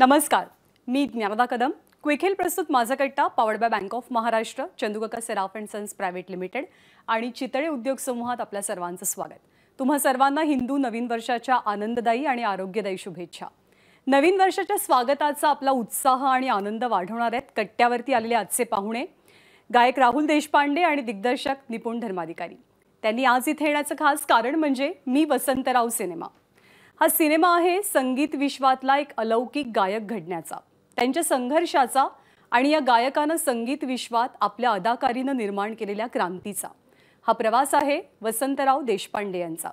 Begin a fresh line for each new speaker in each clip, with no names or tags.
नमस्कार मी ज्ञानदा कदम क्विखेल प्रस्तुत माझा कट्टा पावडबा बाय बँक ऑफ महाराष्ट्र चंदुगका Saraf and sons private limited आणि चितळे उद्योग समूहात आपल्या सर्वांचं स्वागत तुम्हा सर्वांना हिंदू नवीन वर्षाच्या आनंददायी आणि आरोग्यदायी शुभेच्छा नवीन वर्षाच्या स्वागताचा आपला उत्साह आणि आनंद वाढवणार आहेत कट्ट्यावरती आलेले आजचे पाहुणे गायक राहुल देशपांडे आणि दिग्दर्शक निपुण धर्माधिकारी त्यांनी आज इथे येण्याचं खास कारण म्हणजे मी वसंतराव सिनेमा हा सिनेमा आहे संगीत विश्वातला एक अलौकिक गायक घडण्याचा त्यांच्या संघर्षाचा आणि या गायकानं संगीत विश्वात आपल्या अदाकारीनं निर्माण केलेल्या क्रांतीचा हा प्रवास आहे वसंतराव देशपांडे यांचा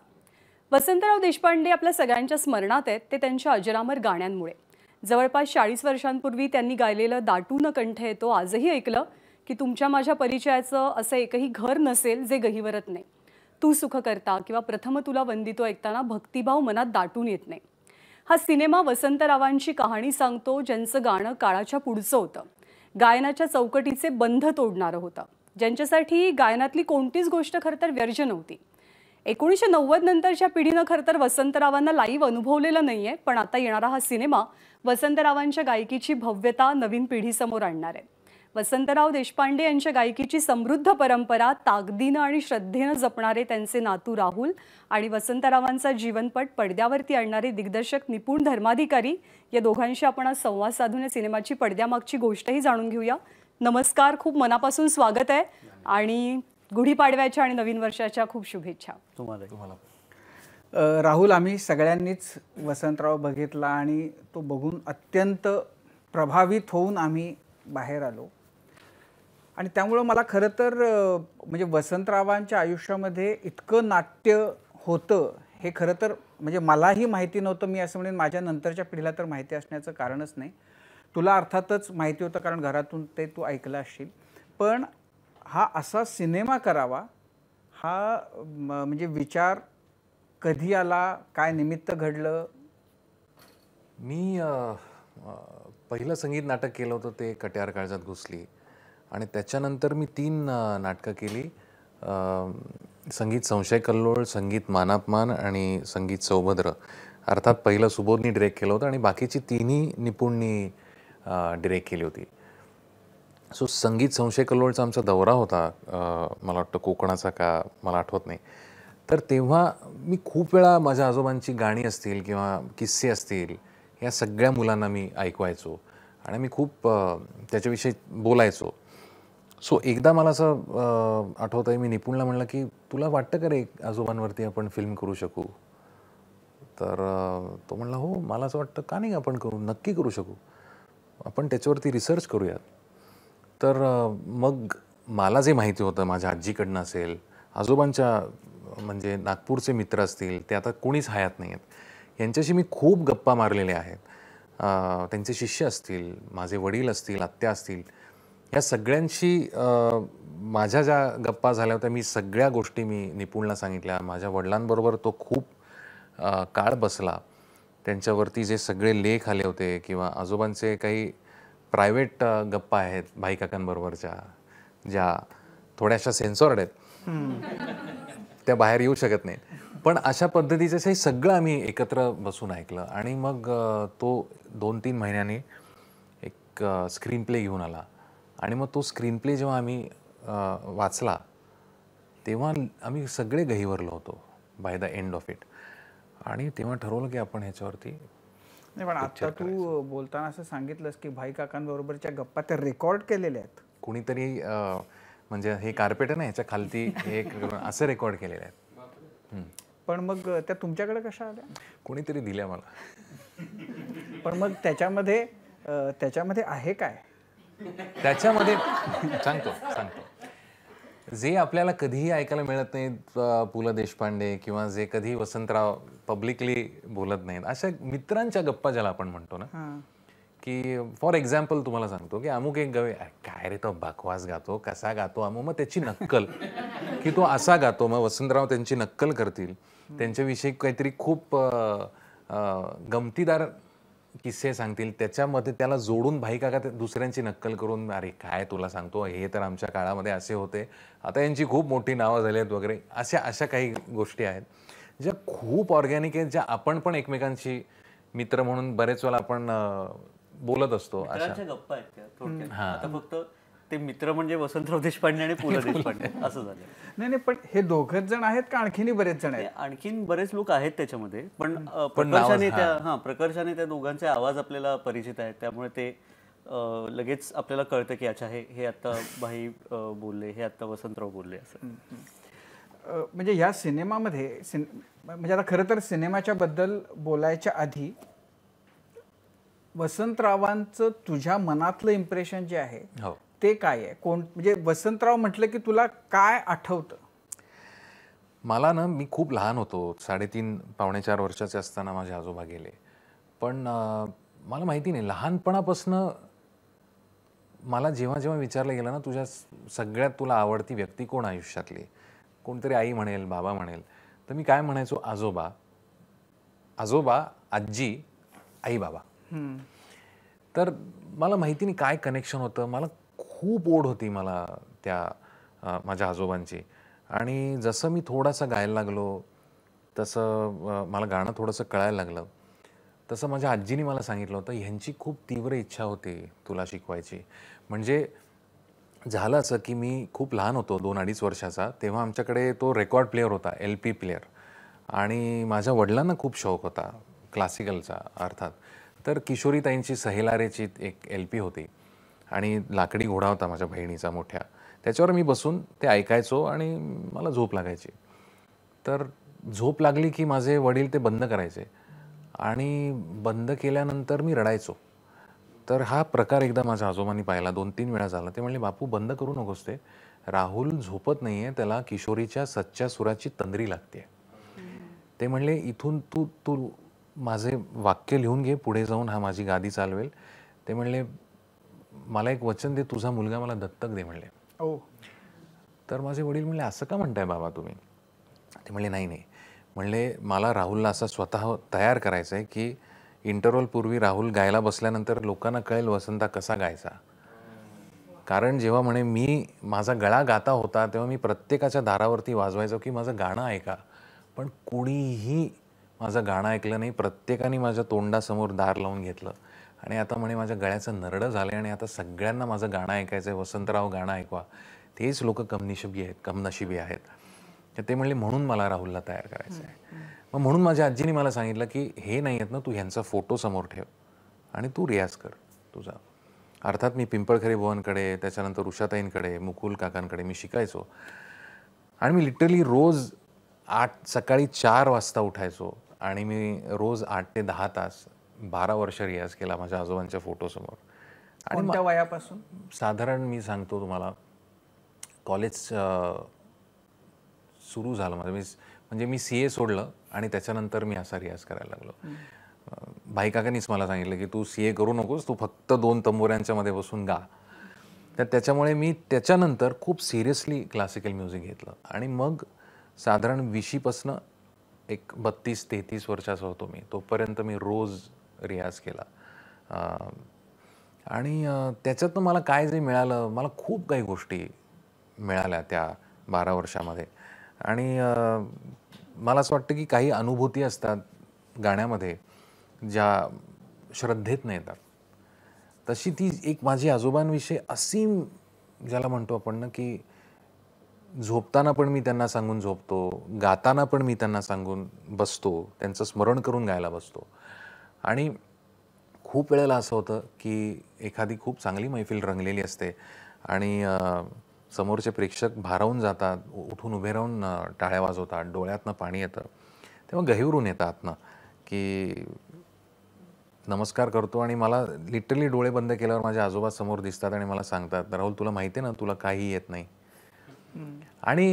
वसंतराव देशपांडे आपल्या सगळ्यांच्या स्मरणात आहेत ते त्यांच्या अजरामर गाण्यांमुळे जवळपास चाळीस वर्षांपूर्वी त्यांनी गायलेलं दाटून कंठ येतो आजही ऐकलं की तुमच्या माझ्या परिचयाचं असं एकही घर नसेल जे गहिवरत नाही तू सुख करता किंवा प्रथम तुला वंदितो ऐकताना भक्तिभाव मनात दाटून येत नाही हा सिनेमा वसंतरावांची कहाणी सांगतो ज्यांचं गाणं काळाच्या पुढचं होतं गायनाच्या चौकटीचे बंध तोडणारं होतं ज्यांच्यासाठी गायनातली कोणतीच गोष्ट खरंतर व्यर्ज नव्हती एकोणीसशे नव्वद नंतरच्या पिढीनं खरंतर वसंतरावांना लाईव्ह अनुभवलेलं नाही आहे पण आता येणारा हा सिनेमा वसंतरावांच्या गायकीची भव्यता नवीन पिढीसमोर आणणार आहे वसंतराव देशपांडे यांच्या गायकीची समृद्ध परंपरा ताकदीनं आणि श्रद्धेनं जपणारे त्यांचे नातू राहुल आणि वसंतरावांचा जीवनपट पडद्यावरती आणणारे दिग्दर्शक निपुण धर्माधिकारी या दोघांशी आपण आज संवाद साधून या सिनेमाची पडद्यामागची गोष्टही जाणून घेऊया नमस्कार खूप मनापासून स्वागत आहे आणि गुढीपाडव्याच्या आणि नवीन वर्षाच्या खूप
शुभेच्छा राहुल आम्ही सगळ्यांनीच वसंतराव बघितला आणि तो बघून अत्यंत प्रभावित होऊन आम्ही बाहेर आलो आणि त्यामुळं मला खरं तर म्हणजे वसंतरावांच्या आयुष्यामध्ये इतकं नाट्य होतं हे खरं तर म्हणजे मलाही माहिती नव्हतं मी असं म्हणेन माझ्या नंतरच्या पिढीला तर माहिती असण्याचं कारणच नाही तुला अर्थातच माहिती होतं कारण घरातून ते तू ऐकलं असशील पण हा असा सिनेमा करावा हा म्हणजे
विचार कधी आला काय निमित्त घडलं मी पहिलं संगीत नाटक केलं होतं ते कट्यार काळजात घुसली आणि त्याच्यानंतर मी तीन नाटकं केली संगीत संशय कल्लोळ संगीत मानापमान आणि संगीत सौभद्र अर्थात पहिलं सुबोधनी डिरेक्ट केलं होतं आणि बाकीची तिन्ही निपुणनी डिरेक्ट केली होती सो संगीत संशय कल्लोळचा आमचा दौरा होता मला वाटतं कोकणाचा का मला आठवत नाही तर तेव्हा मी खूप वेळा माझ्या आजोबांची गाणी असतील किंवा किस्से असतील या सगळ्या मुलांना मी ऐकवायचो आणि मी खूप त्याच्याविषयी बोलायचो सो एकदा मला असं आठवत आहे मी निपुणला म्हणलं की तुला वाटतं का रे आजोबांवरती आपण फिल्म करू शकू तर तो म्हणला हो मला असं वाटतं का नाही आपण करू नक्की करू शकू आपण त्याच्यावरती रिसर्च करूयात तर मग मला जे माहिती होतं माझ्या आजीकडनं असेल आजोबांच्या म्हणजे नागपूरचे मित्र असतील ते आता कोणीच हयात नाही आहेत यांच्याशी मी खूप गप्पा मारलेल्या आहेत त्यांचे शिष्य असतील माझे वडील असतील आत्या असतील या सगळ्यांशी माझ्या ज्या गप्पा झाल्या होत्या मी सगळ्या गोष्टी मी निपुणला सांगितल्या माझ्या वडिलांबरोबर तो खूप काळ बसला त्यांच्यावरती जे सगळे लेख आले होते किंवा आजोबांचे काही प्रायव्हेट गप्पा आहेत भाई काकांबरोबरच्या ज्या थोड्याशा सेन्सॉर्ड आहेत त्या बाहेर येऊ शकत नाहीत पण अशा पद्धतीचं सगळं आम्ही एकत्र बसून ऐकलं आणि मग तो दोन तीन महिन्यांनी एक स्क्रीन प्ले घेऊन आला आणि मग तो स्क्रीनप्ले जेव्हा आम्ही वाचला तेव्हा आम्ही सगळे गहीवरलो होतो by the end of it आणि तेव्हा ठरवलं की आपण ह्याच्यावरती
नाही पण आता तू बोलताना असं सांगितलंस की भाई काकांबरोबरच्या गप्पा त्या रेकॉर्ड केलेल्या आहेत
कुणीतरी म्हणजे हे कार्पेट ना ह्याच्या खालती एक असं रेकॉर्ड केलेले आहेत
पण मग त्या तुमच्याकडे कशा आल्या
कोणीतरी दिल्या मला
पण मग त्याच्यामध्ये त्याच्यामध्ये आहे काय
त्याच्यामध्ये सांगतो
सांगतो
जे आपल्याला कधीही ऐकायला मिळत नाहीत पु ल देशपांडे किंवा जे कधी वसंतराव पब्लिकली बोलत नाहीत अशा मित्रांच्या गप्पा ज्याला आपण म्हणतो ना की फॉर एक्झाम्पल तुम्हाला सांगतो की अमुक एक गवे काय रे तो बकवास गातो कसा गातो अमु मग त्याची नक्कल की तो असा गातो मग वसंतराव त्यांची नक्कल करतील त्यांच्याविषयी काहीतरी खूप गमतीदार किस्से सांगतील त्याच्यामध्ये त्याला जोडून भाई काका दुसऱ्यांची नक्कल करून अरे काय तुला सांगतो हे तर आमच्या काळामध्ये असे होते आता यांची खूप मोठी नावं झाली आहेत वगैरे अशा अशा काही गोष्टी आहेत ज्या खूप ऑर्गॅनिक आहेत ज्या आपण पण एकमेकांशी मित्र म्हणून बरेच वेळा आपण बोलत असतो अशा
गप्पा आहेत फक्त ते मित्र म्हणजे वसंतराव देशपांडे आणि पु ल देशपांडे असं झालं
नाही नाही पण हे दोघच जण आहेत का आणखीन
बरेच जण आहेत आणखीन बरेच लोक आहेत त्याच्यामध्ये पण प्रकर्षाने त्या प्रकर्षाने त्या दोघांचे आवाज आपल्याला परिचित आहेत त्यामुळे ते लगेच आपल्याला कळतं की अच्छा हे आता भाई बोलले हे आता वसंतराव बोलले असं
म्हणजे ह्या सिनेमामध्ये म्हणजे आता खरं तर सिनेमाच्या बद्दल बोलायच्या आधी वसंतरावांचं तुझ्या मनातलं इम्प्रेशन जे आहे हो. ते काय आहे कोण म्हणजे वसंतराव म्हटलं की तुला काय आठवतं
मला ना मी खूप लहान होतो साडेतीन पावणे चार वर्षाचे असताना माझे आजोबा गेले पण मला माहिती नाही लहानपणापासनं मला जेव्हा जेव्हा विचारलं गेलं ना तुझ्या सगळ्यात तुला आवडती व्यक्ती कोण आयुष्यातली कोणतरी आई म्हणेल बाबा म्हणेल तर मी काय म्हणायचो आजोबा आजोबा आजी आई बाबा तर मला माहिती नाही काय कनेक्शन होतं मला खूप ओढ होती मला त्या माझ्या आजोबांची आणि जसं मी थोडासा गायला लागलो तसं मला गाणं थोडंसं कळायला लागलं तसं माझ्या आजीने मला सांगितलं होतं ह्यांची खूप तीव्र इच्छा होती तुला शिकवायची म्हणजे झालं असं की मी खूप लहान होतो दोन अडीच वर्षाचा तेव्हा आमच्याकडे तो रेकॉर्ड प्लेअर होता एल पी प्लेअर आणि माझ्या वडिलांना खूप शौक होता क्लासिकलचा अर्थात तर किशोरीताईंची सहेलारेची एक एल पी होती आणि लाकडी घोडा होता माझ्या बहिणीचा मोठ्या त्याच्यावर मी बसून ते ऐकायचो आणि मला झोप लागायची तर झोप लागली की माझे वडील ते बंद करायचे आणि बंद केल्यानंतर मी रडायचो तर हा प्रकार एकदा माझ्या आजोबांनी पाहिला दोन तीन वेळा झाला ते म्हणले बापू बंद करू नकोस ते राहुल झोपत नाही आहे त्याला किशोरीच्या सच्च्या सुराची तंद्री लागते ते म्हणले इथून तू तू माझे वाक्य लिहून घे पुढे जाऊन हा माझी गादी चालवेल ते म्हणले मला एक वचन दे तुझा मुलगा मला दत्तक दे म्हणले हो तर माझे वडील म्हणले असं का म्हणताय बाबा तुम्ही ते म्हणले नाही नाही म्हणले मला राहुलला असं स्वतः तयार करायचं आहे की इंटरवलपूर्वी राहुल गायला बसल्यानंतर लोकांना कळेल वसंता कसा गायचा कारण जेव्हा म्हणे मी माझा गळा गाता होता तेव्हा मी प्रत्येकाच्या दारावरती वाजवायचो की माझं गाणं ऐका पण कोणीही माझं गाणं ऐकलं नाही प्रत्येकाने माझ्या तोंडासमोर दार लावून घेतलं आणि आता म्हणे माझ्या गळ्याचं नरडं झालं आहे आणि आता सगळ्यांना माझं गाणं ऐकायचं आहे वसंतराव गाणं ऐकवा तेच लोक कमनिशिबी आहेत कमनशिबी आहेत तर ते म्हणले म्हणून मला राहुलला तयार करायचं आहे मग म्हणून माझ्या आजीने मला सांगितलं की हे नाही आहेत ना तू ह्यांचा फोटो समोर ठेव आणि तू रियाज कर तुझा अर्थात मी पिंपळखरे भुवनकडे त्याच्यानंतर उषाताईंकडे मुकुल काकांकडे मी शिकायचो आणि मी लिटरली रोज आठ सकाळी चार वाजता उठायचो आणि मी रोज आठ ते दहा तास बारा वर्ष रियाज केला माझ्या आजोबांच्या फोटोसमोर
आणि वयापासून
साधारण मी सांगतो तुम्हाला कॉलेज सुरू झालं माझं मी म्हणजे मी सी ए सोडलं आणि त्याच्यानंतर मी असा रियाज करायला लागलो भाईकाकांनीच मला सांगितलं की तू सी ए करू नकोस तू फक्त दोन तंबोऱ्यांच्या मध्ये बसून गा तर त्याच्यामुळे मी त्याच्यानंतर खूप सिरियसली क्लासिकल म्युझिक घेतलं आणि मग साधारण विशीपासनं एक बत्तीस तेहतीस वर्षाचा होतो मी तोपर्यंत मी रोज रियाज केला आणि त्याच्यातनं मला काय जे मिळालं मला खूप काही गोष्टी मिळाल्या त्या बारा वर्षामध्ये आणि मला असं वाटतं की काही अनुभूती असतात गाण्यामध्ये ज्या श्रद्धेत न येतात तशी ती एक माझी आजोबांविषयी असीम ज्याला म्हणतो आपण ना की झोपताना पण मी त्यांना सांगून झोपतो गाताना पण मी त्यांना सांगून बसतो त्यांचं स्मरण करून गायला बसतो आणि खूप वेळेला असं होतं की एखादी खूप चांगली मैफिल रंगलेली असते आणि समोरचे प्रेक्षक भारावून जातात उठून उभे राहून टाळ्या वाजवतात डोळ्यातनं पाणी येतं तेव्हा गहिवरून येतात ना की नमस्कार करतो आणि मला लिटरली डोळे बंद केल्यावर माझ्या आजोबा समोर दिसतात आणि मला सांगतात राहुल तुला माहिती आहे ना तुला काही येत नाही आणि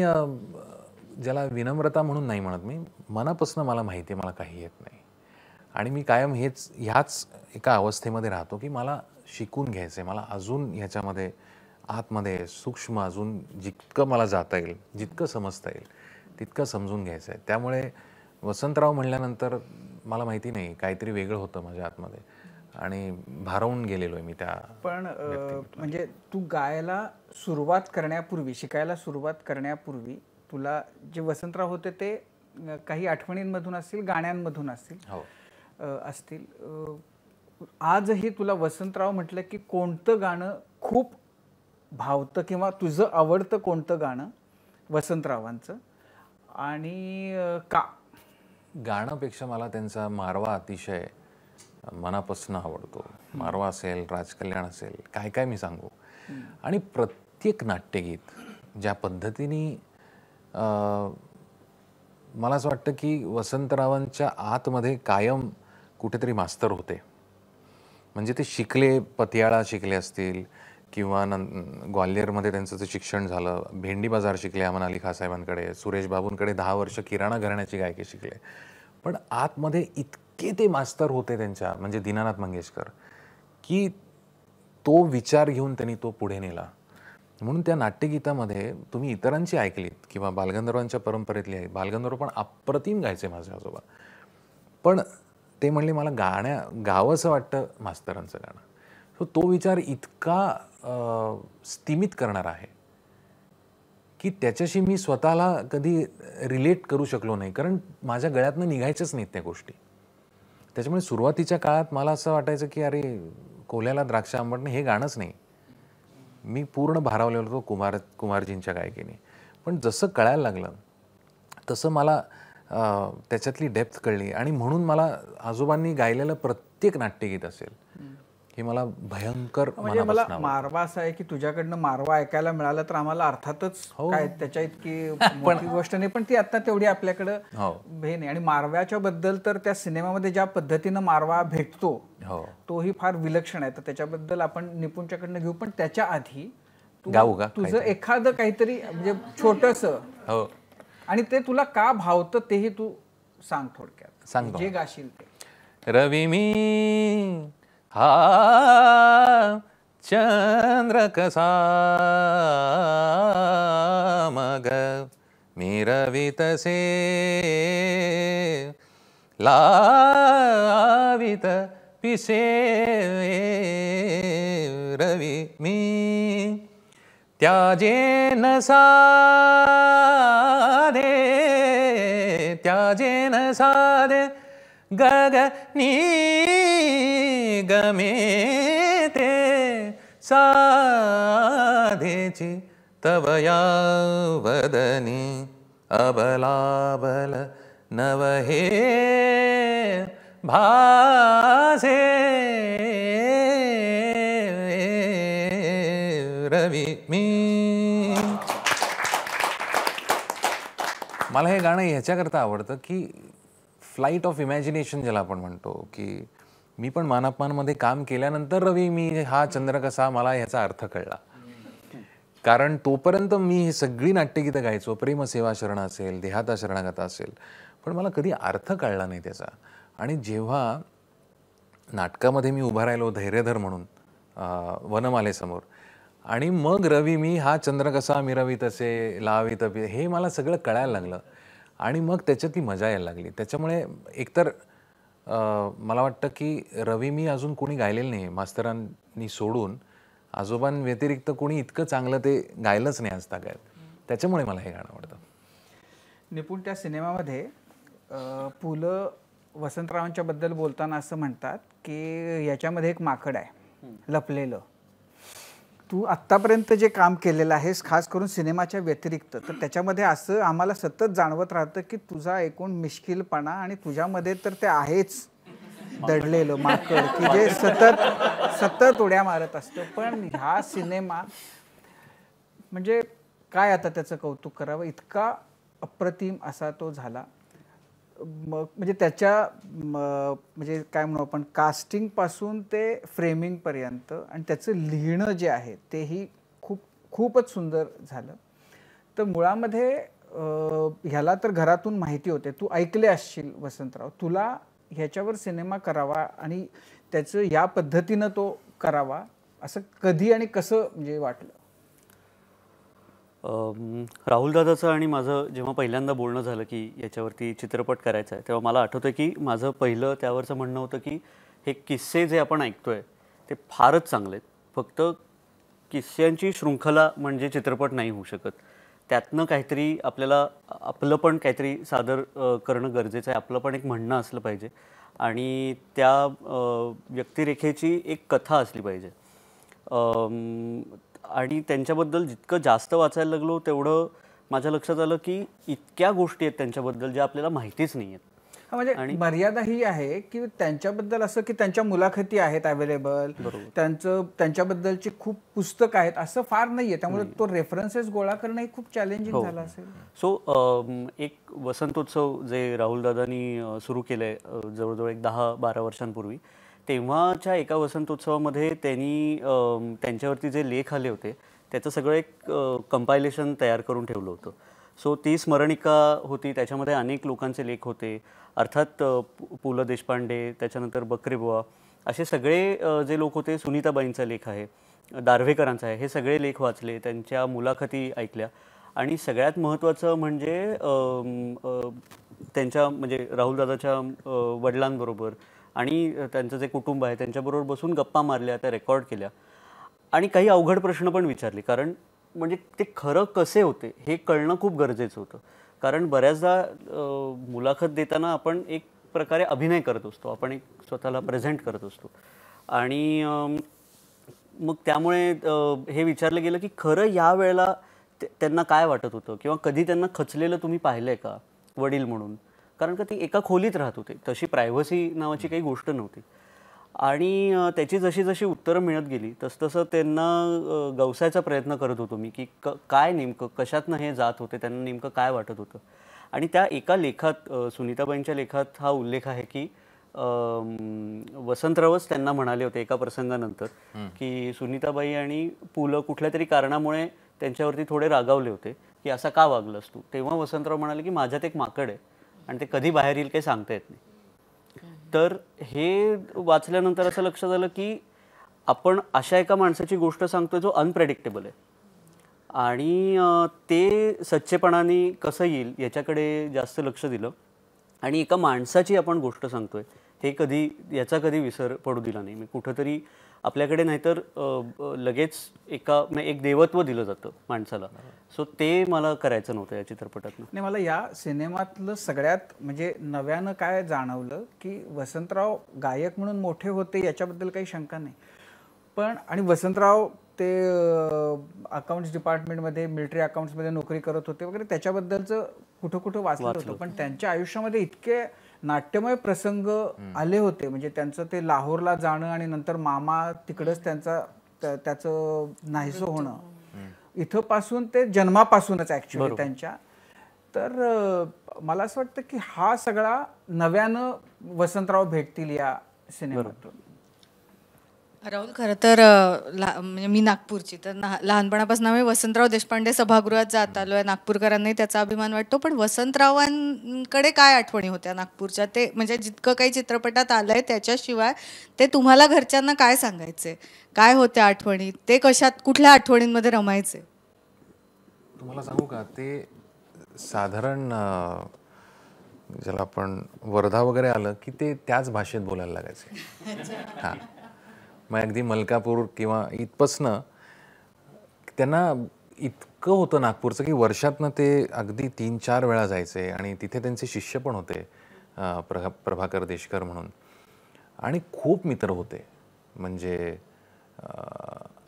ज्याला विनम्रता म्हणून नाही म्हणत मी मनापासून मला माहिती आहे मला काही येत नाही आणि मी कायम हेच ह्याच एका अवस्थेमध्ये राहतो की मला शिकून घ्यायचं आहे मला अजून ह्याच्यामध्ये आतमध्ये सूक्ष्म अजून जितकं मला जाता येईल जितकं समजता येईल तितकं समजून घ्यायचं आहे त्यामुळे वसंतराव म्हणल्यानंतर मला माहिती नाही काहीतरी वेगळं होतं माझ्या आतमध्ये आणि भारवून गेलेलो आहे मी त्या
पण म्हणजे तू गायला सुरुवात करण्यापूर्वी शिकायला सुरुवात करण्यापूर्वी तुला जे वसंतराव होते ते काही आठवणींमधून असतील गाण्यांमधून असतील हो असतील आजही तुला वसंतराव म्हटलं की कोणतं गाणं खूप भावतं किंवा तुझं आवडतं कोणतं गाणं वसंतरावांचं
आणि का गाण्यापेक्षा मला त्यांचा मारवा अतिशय मनापासून आवडतो मारवा असेल राजकल्याण असेल काय काय मी सांगू आणि प्रत्येक नाट्यगीत ज्या पद्धतीने मला असं वाटतं की वसंतरावांच्या आतमध्ये कायम कुठेतरी मास्तर होते म्हणजे ते शिकले पतियाळा शिकले असतील किंवा न ग्वाल्हेरमध्ये त्यांचं जे शिक्षण झालं भेंडी बाजार शिकले अमन अली खासाहेबांकडे सुरेश बाबूंकडे दहा वर्ष किराणा घराण्याची गायकी शिकले पण आतमध्ये इतके ते मास्तर होते त्यांच्या म्हणजे दीनानाथ मंगेशकर की तो विचार घेऊन त्यांनी तो पुढे नेला म्हणून त्या नाट्यगीतामध्ये तुम्ही इतरांची ऐकलीत किंवा बालगंधर्वांच्या परंपरेतली आहे बालगंधर्व पण अप्रतिम गायचे माझे आजोबा पण ते म्हणले मला गाण्या गावंसं वाटतं मास्तरांचं गाणं सो तो विचार इतका स्थिमित करणार आहे की त्याच्याशी मी स्वतःला कधी रिलेट करू शकलो नाही कारण माझ्या गळ्यातनं निघायच्याच नाहीत त्या गोष्टी त्याच्यामुळे सुरुवातीच्या काळात मला असं वाटायचं की अरे कोल्याला द्राक्ष आंबटणे हे गाणंच नाही मी पूर्ण भारावलेलो होतो कुमार कुमारजींच्या गायकीने पण जसं कळायला लागलं तसं मला त्याच्यातली डेप्थ कळली आणि म्हणून मला आजोबांनी गायलेलं प्रत्येक नाट्यगीत असेल हे मला भयंकर म्हणजे मला
मारवा असा आहे की तुझ्याकडनं मारवा ऐकायला मिळाला तर आम्हाला अर्थातच हो. काय त्याच्या इतकी गोष्ट नाही पण ती आता तेवढी आपल्याकडं हो. हे नाही आणि मारव्याच्या बद्दल तर त्या सिनेमामध्ये ज्या पद्धतीनं मारवा भेटतो हो. तोही फार विलक्षण आहे तर त्याच्याबद्दल आपण निपुणच्याकडनं घेऊ पण त्याच्या आधी
तुझं
एखादं काहीतरी म्हणजे छोटस आणि ते तुला का भावतं तेही तू सांग थोडक्यात सांग जे गाशील
ते रवी मी हा चंद्र कसा मग मी रवी तसे लावित पिसे रवी मी त्याजेन सारदे त्याजेन सादे गगनी गमे ते सारधे चि तव यावदनि अबलाबल नवहे भासे मी मला हे गाणं ह्याच्याकरता
आवडतं की फ्लाईट ऑफ इमॅजिनेशन ज्याला आपण म्हणतो की मी पण मानापमानमध्ये काम केल्यानंतर रवी मी हा चंद्र कसा मला ह्याचा अर्थ कळला कारण तोपर्यंत मी हे सगळी नाट्यगीतं गायचो प्रेमसेवा शरण असेल देहाता शरणागता असेल पण मला कधी अर्थ कळला नाही त्याचा आणि जेव्हा नाटकामध्ये मी उभा राहिलो धैर्यधर म्हणून वनमालेसमोर आणि मग रवी मी हा चंद्र कसा मिरवी तसे लावी हे मला सगळं कळायला लागलं आणि मग त्याच्यातली मजा यायला लागली त्याच्यामुळे एकतर मला वाटतं की रवी मी अजून कोणी गायलेलं नाही मास्तरांनी सोडून आजोबांव्यतिरिक्त कोणी इतकं चांगलं ते गायलंच नाही काय त्याच्यामुळे मला हे गाणं आवडतं
निपुण त्या सिनेमामध्ये पुलं पु ल वसंतरावांच्या बद्दल बोलताना असं म्हणतात की याच्यामध्ये एक माकड आहे लपलेलं तू आत्तापर्यंत जे काम केलेलं आहेस खास करून सिनेमाच्या व्यतिरिक्त तर त्याच्यामध्ये असं आम्हाला सतत जाणवत राहतं की तुझा एकूण मिश्किलपणा आणि तुझ्यामध्ये तर ते आहेच दडलेलं माकड की जे सतत सतत उड्या मारत असतं पण ह्या सिनेमा म्हणजे काय आता त्याचं कौतुक करावं इतका अप्रतिम असा तो झाला म्हणजे त्याच्या म्हणजे काय म्हणू आपण कास्टिंगपासून ते फ्रेमिंगपर्यंत आणि त्याचं लिहिणं जे आहे तेही खूप खूपच सुंदर झालं तर मुळामध्ये ह्याला तर घरातून माहिती होते तू ऐकले असशील वसंतराव तुला ह्याच्यावर सिनेमा करावा आणि त्याचं या पद्धतीनं तो करावा असं कधी आणि कसं म्हणजे वाटलं
राहुल दादाचं आणि माझं जेव्हा पहिल्यांदा बोलणं झालं की याच्यावरती चित्रपट करायचा आहे तेव्हा मला आठवतं की माझं पहिलं त्यावरचं म्हणणं होतं की हे किस्से जे आपण ऐकतोय ते फारच चांगले आहेत फक्त किस्स्यांची शृंखला म्हणजे चित्रपट नाही होऊ शकत त्यातनं काहीतरी आपल्याला आपलं पण काहीतरी सादर करणं गरजेचं आहे आपलं पण एक म्हणणं असलं पाहिजे आणि त्या व्यक्तिरेखेची एक कथा असली पाहिजे आणि त्यांच्याबद्दल जितकं जास्त वाचायला लागलो तेवढं माझ्या लक्षात आलं की इतक्या गोष्टी आहेत त्यांच्याबद्दल ज्या आपल्याला माहितीच नाही आहेत
म्हणजे मर्यादा ही आहे की त्यांच्याबद्दल असं की त्यांच्या मुलाखती आहेत अवेलेबल त्यांचं त्यांच्याबद्दलची खूप पुस्तक आहेत असं फार नाहीये त्यामुळे तो रेफरन्सेस गोळा करणं हे खूप चॅलेंजिंग हो. झालं असेल
सो एक वसंतोत्सव जे राहुल दादानी सुरू केलंय जवळजवळ एक दहा बारा वर्षांपूर्वी तेव्हाच्या एका वसंतोत्सवामध्ये त्यांनी त्यांच्यावरती जे लेख आले होते त्याचं सगळं एक कंपायलेशन तयार करून ठेवलं होतं सो ती स्मरणिका होती त्याच्यामध्ये अनेक लोकांचे लेख होते अर्थात पु ल देशपांडे त्याच्यानंतर बकरेबुवा असे सगळे जे लोक होते सुनीताबाईंचा लेख आहे दार्वेकरांचा आहे हे सगळे लेख वाचले त्यांच्या मुलाखती ऐकल्या आणि सगळ्यात महत्त्वाचं म्हणजे त्यांच्या म्हणजे राहुलदादाच्या वडिलांबरोबर आणि त्यांचं जे कुटुंब आहे त्यांच्याबरोबर बसून गप्पा मारल्या त्या रेकॉर्ड केल्या आणि काही अवघड प्रश्न पण विचारले कारण म्हणजे ते खरं कसे होते हे कळणं खूप गरजेचं होतं कारण बऱ्याचदा मुलाखत देताना आपण एक प्रकारे अभिनय करत असतो आपण एक स्वतःला प्रेझेंट करत असतो आणि मग त्यामुळे हे विचारलं गेलं की खरं या वेळेला त्यांना काय वाटत होतं किंवा कधी त्यांना खचलेलं तुम्ही पाहिलं आहे का वडील म्हणून कारण का ती एका खोलीत राहत होते तशी प्रायव्हसी नावाची काही गोष्ट नव्हती आणि त्याची जशी जशी उत्तरं मिळत गेली तसतसं त्यांना गवसायचा प्रयत्न करत होतो मी की काय नेमकं कशातनं हे जात होते त्यांना नेमकं काय वाटत होतं आणि त्या एका लेखात सुनीताबाईंच्या लेखात हा उल्लेख आहे की वसंतरावच त्यांना म्हणाले होते एका प्रसंगानंतर की सुनीताबाई आणि पुलं कुठल्या तरी कारणामुळे त्यांच्यावरती थोडे रागावले होते की असा का वागलं तू तेव्हा वसंतराव म्हणाले की माझ्यात एक माकड आहे आणि ते कधी बाहेर येईल काही सांगता येत नाही तर हे वाचल्यानंतर असं लक्षात आलं की आपण अशा एका माणसाची गोष्ट सांगतोय जो अनप्रेडिक्टेबल आहे आणि ते सच्चेपणाने कसं येईल याच्याकडे जास्त लक्ष दिलं आणि एका माणसाची आपण गोष्ट सांगतोय हे कधी याचा कधी विसर पडू दिला नाही मी कुठंतरी आपल्याकडे नाहीतर लगेच एका म्हणजे एक देवत्व दिलं जातं माणसाला सो ते मला करायचं नव्हतं या चित्रपटात
नाही मला या सिनेमातलं सगळ्यात म्हणजे नव्यानं काय जाणवलं की वसंतराव गायक म्हणून मोठे होते याच्याबद्दल काही शंका नाही पण आणि वसंतराव ते अकाउंट्स डिपार्टमेंटमध्ये मिलिटरी अकाउंट्समध्ये नोकरी करत होते वगैरे त्याच्याबद्दलचं कुठं कुठं वाचलं होतं पण त्यांच्या आयुष्यामध्ये इतके नाट्यमय प्रसंग आले होते म्हणजे त्यांचं ते लाहोरला जाणं आणि नंतर मामा तिकडच त्यांचा त्याचं नाहीसं होणं पासून ते जन्मापासूनच ऍक्च्युअली त्यांच्या तर मला असं वाटतं की हा सगळा नव्यानं वसंतराव भेटतील या सिनेमातून
राहुल खरं तर म्हणजे मी नागपूरची तर ना लहानपणापासून आम्ही वसंतराव देशपांडे सभागृहात जात आलो आहे नागपूरकरांनाही त्याचा अभिमान वाटतो पण वसंतरावांकडे काय आठवणी होत्या नागपूरच्या ते म्हणजे जितकं काही चित्रपटात आलं आहे त्याच्याशिवाय ते तुम्हाला घरच्यांना काय सांगायचे काय होत्या आठवणी ते कशात कुठल्या आठवणींमध्ये रमायचे
तुम्हाला सांगू का ते साधारण ज्याला आपण वर्धा वगैरे आलं की ते त्याच भाषेत बोलायला लागायचे हां मग अगदी मलकापूर किंवा इथपासनं त्यांना इतकं होतं नागपूरचं की वर्षातनं ते अगदी तीन चार वेळा जायचे आणि तिथे त्यांचे शिष्य पण होते प्रभा प्रभाकर देशकर म्हणून आणि खूप मित्र होते म्हणजे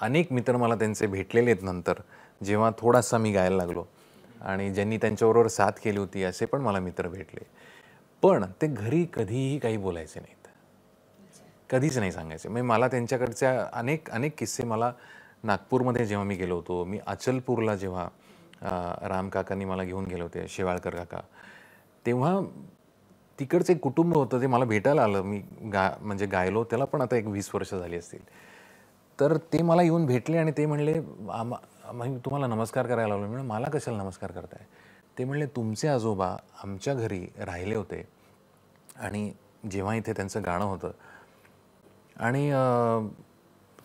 अनेक मित्र मला त्यांचे भेटलेले आहेत नंतर जेव्हा थोडासा मी गायला लागलो आणि ज्यांनी त्यांच्याबरोबर साथ केली होती असे पण मला मित्र भेटले पण ते घरी कधीही काही बोलायचे नाहीत कधीच नाही सांगायचे म्हणजे मला त्यांच्याकडच्या अनेक अनेक किस्से मला नागपूरमध्ये जेव्हा मी गेलो होतो मी अचलपूरला जेव्हा राम काकांनी मला घेऊन गेले होते शेवाळकर काका तेव्हा तिकडचं एक कुटुंब होतं ते मला भेटायला आलं मी गा म्हणजे गायलो त्याला पण आता एक वीस वर्ष झाली असतील तर ते मला येऊन भेटले आणि ते म्हणले आम्ही तुम्हाला नमस्कार करायला आलो म्हणजे मला कशाला नमस्कार करताय ते म्हणले तुमचे आजोबा आमच्या घरी राहिले होते आणि जेव्हा इथे त्यांचं गाणं होतं आणि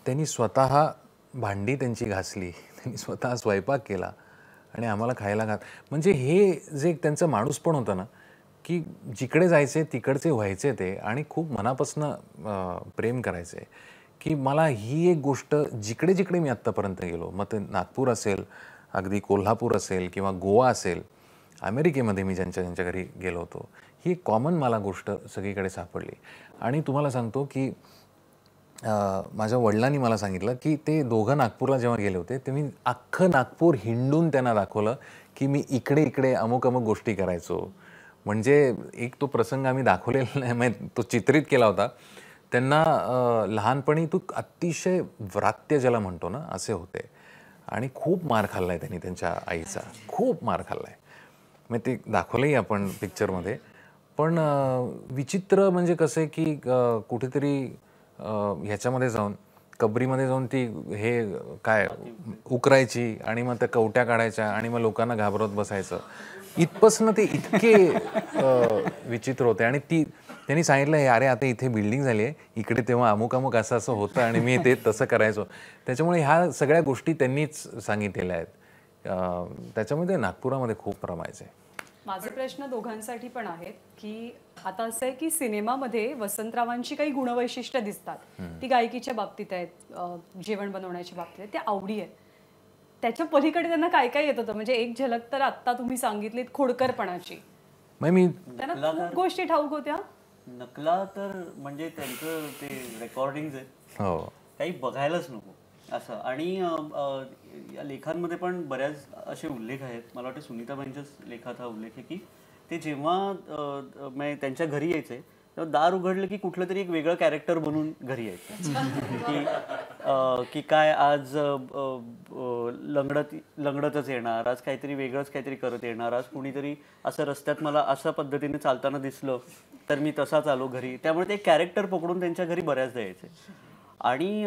त्यांनी स्वतः भांडी त्यांची घासली त्यांनी स्वतः स्वयंपाक केला आणि आम्हाला खायला घात म्हणजे हे जे त्यांचं माणूस पण होतं ना की जिकडे जायचे तिकडचे व्हायचे ते आणि खूप मनापासनं प्रेम करायचे की मला ही एक गोष्ट जिकडे जिकडे मी आत्तापर्यंत गेलो मग ते नागपूर असेल अगदी कोल्हापूर असेल किंवा गोवा असेल अमेरिकेमध्ये मी ज्यांच्या ज्यांच्या घरी गेलो होतो ही कॉमन मला गोष्ट सगळीकडे सापडली आणि तुम्हाला सांगतो की माझ्या वडिलांनी मला सांगितलं की ते दोघं नागपूरला जेव्हा गेले होते ते मी अख्खं नागपूर हिंडून त्यांना दाखवलं की मी इकडे इकडे अमुक अमुक गोष्टी करायचो म्हणजे एक तो प्रसंग आम्ही दाखवलेला नाही म्हणजे तो चित्रित केला होता त्यांना लहानपणी तू अतिशय व्रात्य ज्याला म्हणतो ना असे होते आणि खूप मार खाल्ला आहे त्यांनी त्यांच्या आईचा खूप मार खाल्ला आहे मग ते दाखवलंही आपण पिक्चरमध्ये पण विचित्र म्हणजे कसं आहे की कुठेतरी ह्याच्यामध्ये जाऊन कबरीमध्ये जाऊन ती हे काय उकरायची आणि मग त्या कवट्या काढायच्या आणि मग लोकांना घाबरवत बसायचं इथपासून ते इतके विचित्र होते आणि ती त्यांनी सांगितलं हे अरे आता इथे बिल्डिंग झाली आहे इकडे तेव्हा अमुक अमुक असं असं होतं आणि मी ते तसं करायचो त्याच्यामुळे ह्या सगळ्या गोष्टी त्यांनीच सांगितलेल्या आहेत त्याच्यामध्ये नागपुरामध्ये खूप रमायचं आहे
माझे प्रश्न दोघांसाठी पण आहेत की आता असं आहे की सिनेमामध्ये वसंतरावांची काही गुणवैशिष्ट्य दिसतात ती गायकीच्या बाबतीत आहेत जेवण बनवण्याच्या बाबतीत आहेत त्या आवडी आहे त्याच्या पलीकडे त्यांना काय काय येत होतं म्हणजे एक झलक तर आत्ता तुम्ही सांगितलीत खोडकरपणाची
मी त्यांना
खूप
गोष्टी ठाऊक होत्या
नकला तर म्हणजे त्यांचं ते रेकॉर्डिंग हो. काही बघायलाच नको असं आणि या लेखांमध्ये पण बऱ्याच असे उल्लेख आहेत मला वाटतं सुनीताबाईंच्याच लेखात हा उल्लेख आहे की ते जेव्हा म्हणजे त्यांच्या घरी यायचे तेव्हा दार उघडलं की कुठलं तरी एक वेगळं कॅरेक्टर बनून घरी यायचं की की काय आज लंगडत लंगडतच येणार आज काहीतरी वेगळंच काहीतरी करत येणार आज कुणीतरी असं रस्त्यात मला अशा पद्धतीने चालताना दिसलं तर मी तसाच आलो घरी त्यामुळे ते कॅरेक्टर पकडून त्यांच्या घरी बऱ्याचदा यायचे आणि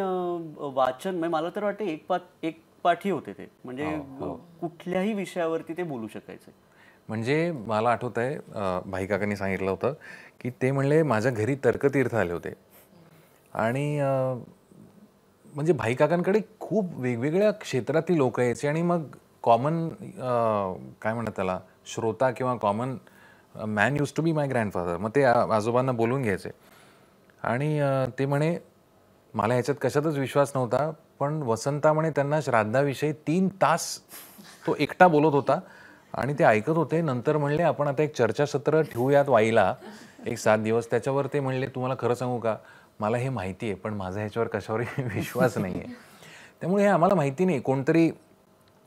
वाचन म्हणजे मला तर वाटतं एक पाठ एक पाठी होते ते म्हणजे हो, हो. कुठल्याही विषयावरती ते बोलू शकायचे
म्हणजे मला आठवत आहे भाईकाकांनी सांगितलं होतं की ते म्हणले माझ्या घरी तर्कतीर्थ आले होते आणि म्हणजे भाईकाकांकडे खूप वेगवेगळ्या क्षेत्रातली लोक यायचे आणि मग कॉमन काय म्हणत त्याला श्रोता किंवा common man used to be my grandfather मग ते आजोबांना बोलून घ्यायचे आणि ते म्हणे मला ह्याच्यात कशातच विश्वास नव्हता पण वसंता म्हणे त्यांना श्राद्धाविषयी तीन तास तो एकटा बोलत होता आणि ते ऐकत होते नंतर म्हणले आपण आता एक चर्चासत्र ठेवूयात वाईला एक सात दिवस त्याच्यावर ते म्हणले तुम्हाला खरं सांगू का मला हे माहिती आहे पण माझा ह्याच्यावर कशावरही विश्वास नाही आहे त्यामुळे हे आम्हाला माहिती नाही कोणतरी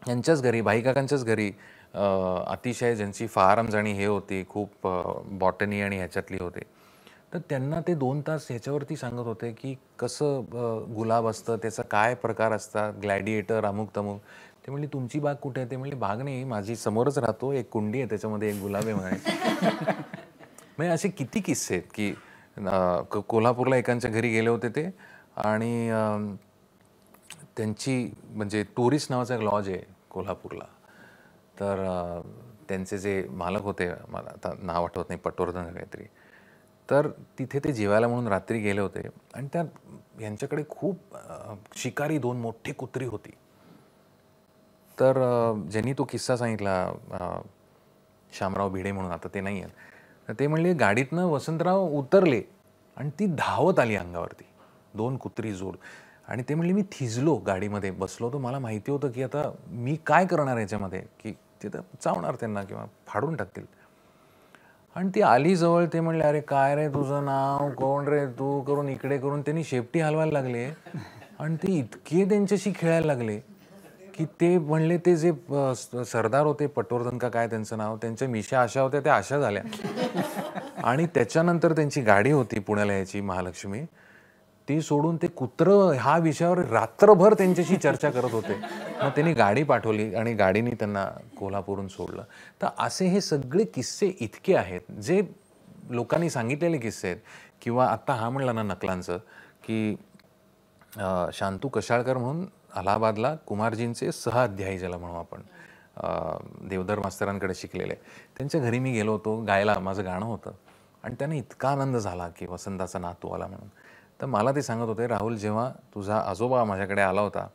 यांच्याच घरी भाईकाकांच्याच घरी अतिशय ज्यांची फार्म्स आणि हे होती खूप बॉटनी आणि ह्याच्यातली होते तर त्यांना ते दोन तास ह्याच्यावरती सांगत होते की कसं गुलाब असतं त्याचा काय प्रकार असतात ग्लॅडिएटर अमुक तमुक ते म्हणले तुमची बाग कुठे आहे ते म्हणले बाग नाही माझी समोरच राहतो एक कुंडी आहे त्याच्यामध्ये एक गुलाब आहे म्हणे म्हणजे असे किती किस्से आहेत की कोल्हापूरला एकांच्या घरी गेले होते ते आणि त्यांची म्हणजे टुरिस्ट नावाचा एक लॉज आहे कोल्हापूरला तर त्यांचे जे मालक होते मला आता नाव आठवत नाही पटवर्धन काहीतरी तर तिथे ते जेवायला म्हणून रात्री गेले होते आणि त्या यांच्याकडे खूप शिकारी दोन मोठी कुत्री होती तर ज्यांनी तो किस्सा सांगितला शामराव भिडे म्हणून आता ते नाही आहेत तर ते म्हणले गाडीतनं वसंतराव उतरले आणि ती धावत आली अंगावरती दोन कुत्री जोड आणि ते म्हणले मी थिजलो गाडीमध्ये बसलो तर मला माहिती होतं की आता मी काय करणार याच्यामध्ये की तिथं चावणार त्यांना किंवा फाडून टाकतील आणि ती आली जवळ ते म्हणले अरे काय रे तुझं नाव कोण रे तू करून इकडे करून त्यांनी शेपटी हलवायला लागले आणि ते इतके त्यांच्याशी खेळायला लागले की ते म्हणले ते जे सरदार होते पटवर्धन का काय त्यांचं नाव त्यांच्या मिशा आशा होत्या त्या आशा झाल्या आणि त्याच्यानंतर त्यांची गाडी होती पुण्याला यायची महालक्ष्मी ती सोडून ते कुत्र ह्या विषयावर रात्रभर त्यांच्याशी चर्चा करत होते मग त्यांनी गाडी पाठवली आणि गाडीने त्यांना कोल्हापूरून सोडलं तर असे हे सगळे किस्से इतके आहेत जे लोकांनी सांगितलेले किस्से आहेत किंवा आत्ता हा म्हणला ना नकलांचं की शांतू कशाळकर म्हणून अलाहाबादला कुमारजींचे सहअध्यायी ज्याला म्हणू आपण देवधर मास्तरांकडे शिकलेले त्यांच्या घरी मी गेलो होतो गायला माझं गाणं होतं आणि त्यांना इतका आनंद झाला की वसंताचा नातू आला म्हणून तर मला ते सांगत होते राहुल जेव्हा तुझा आजोबा माझ्याकडे आला होता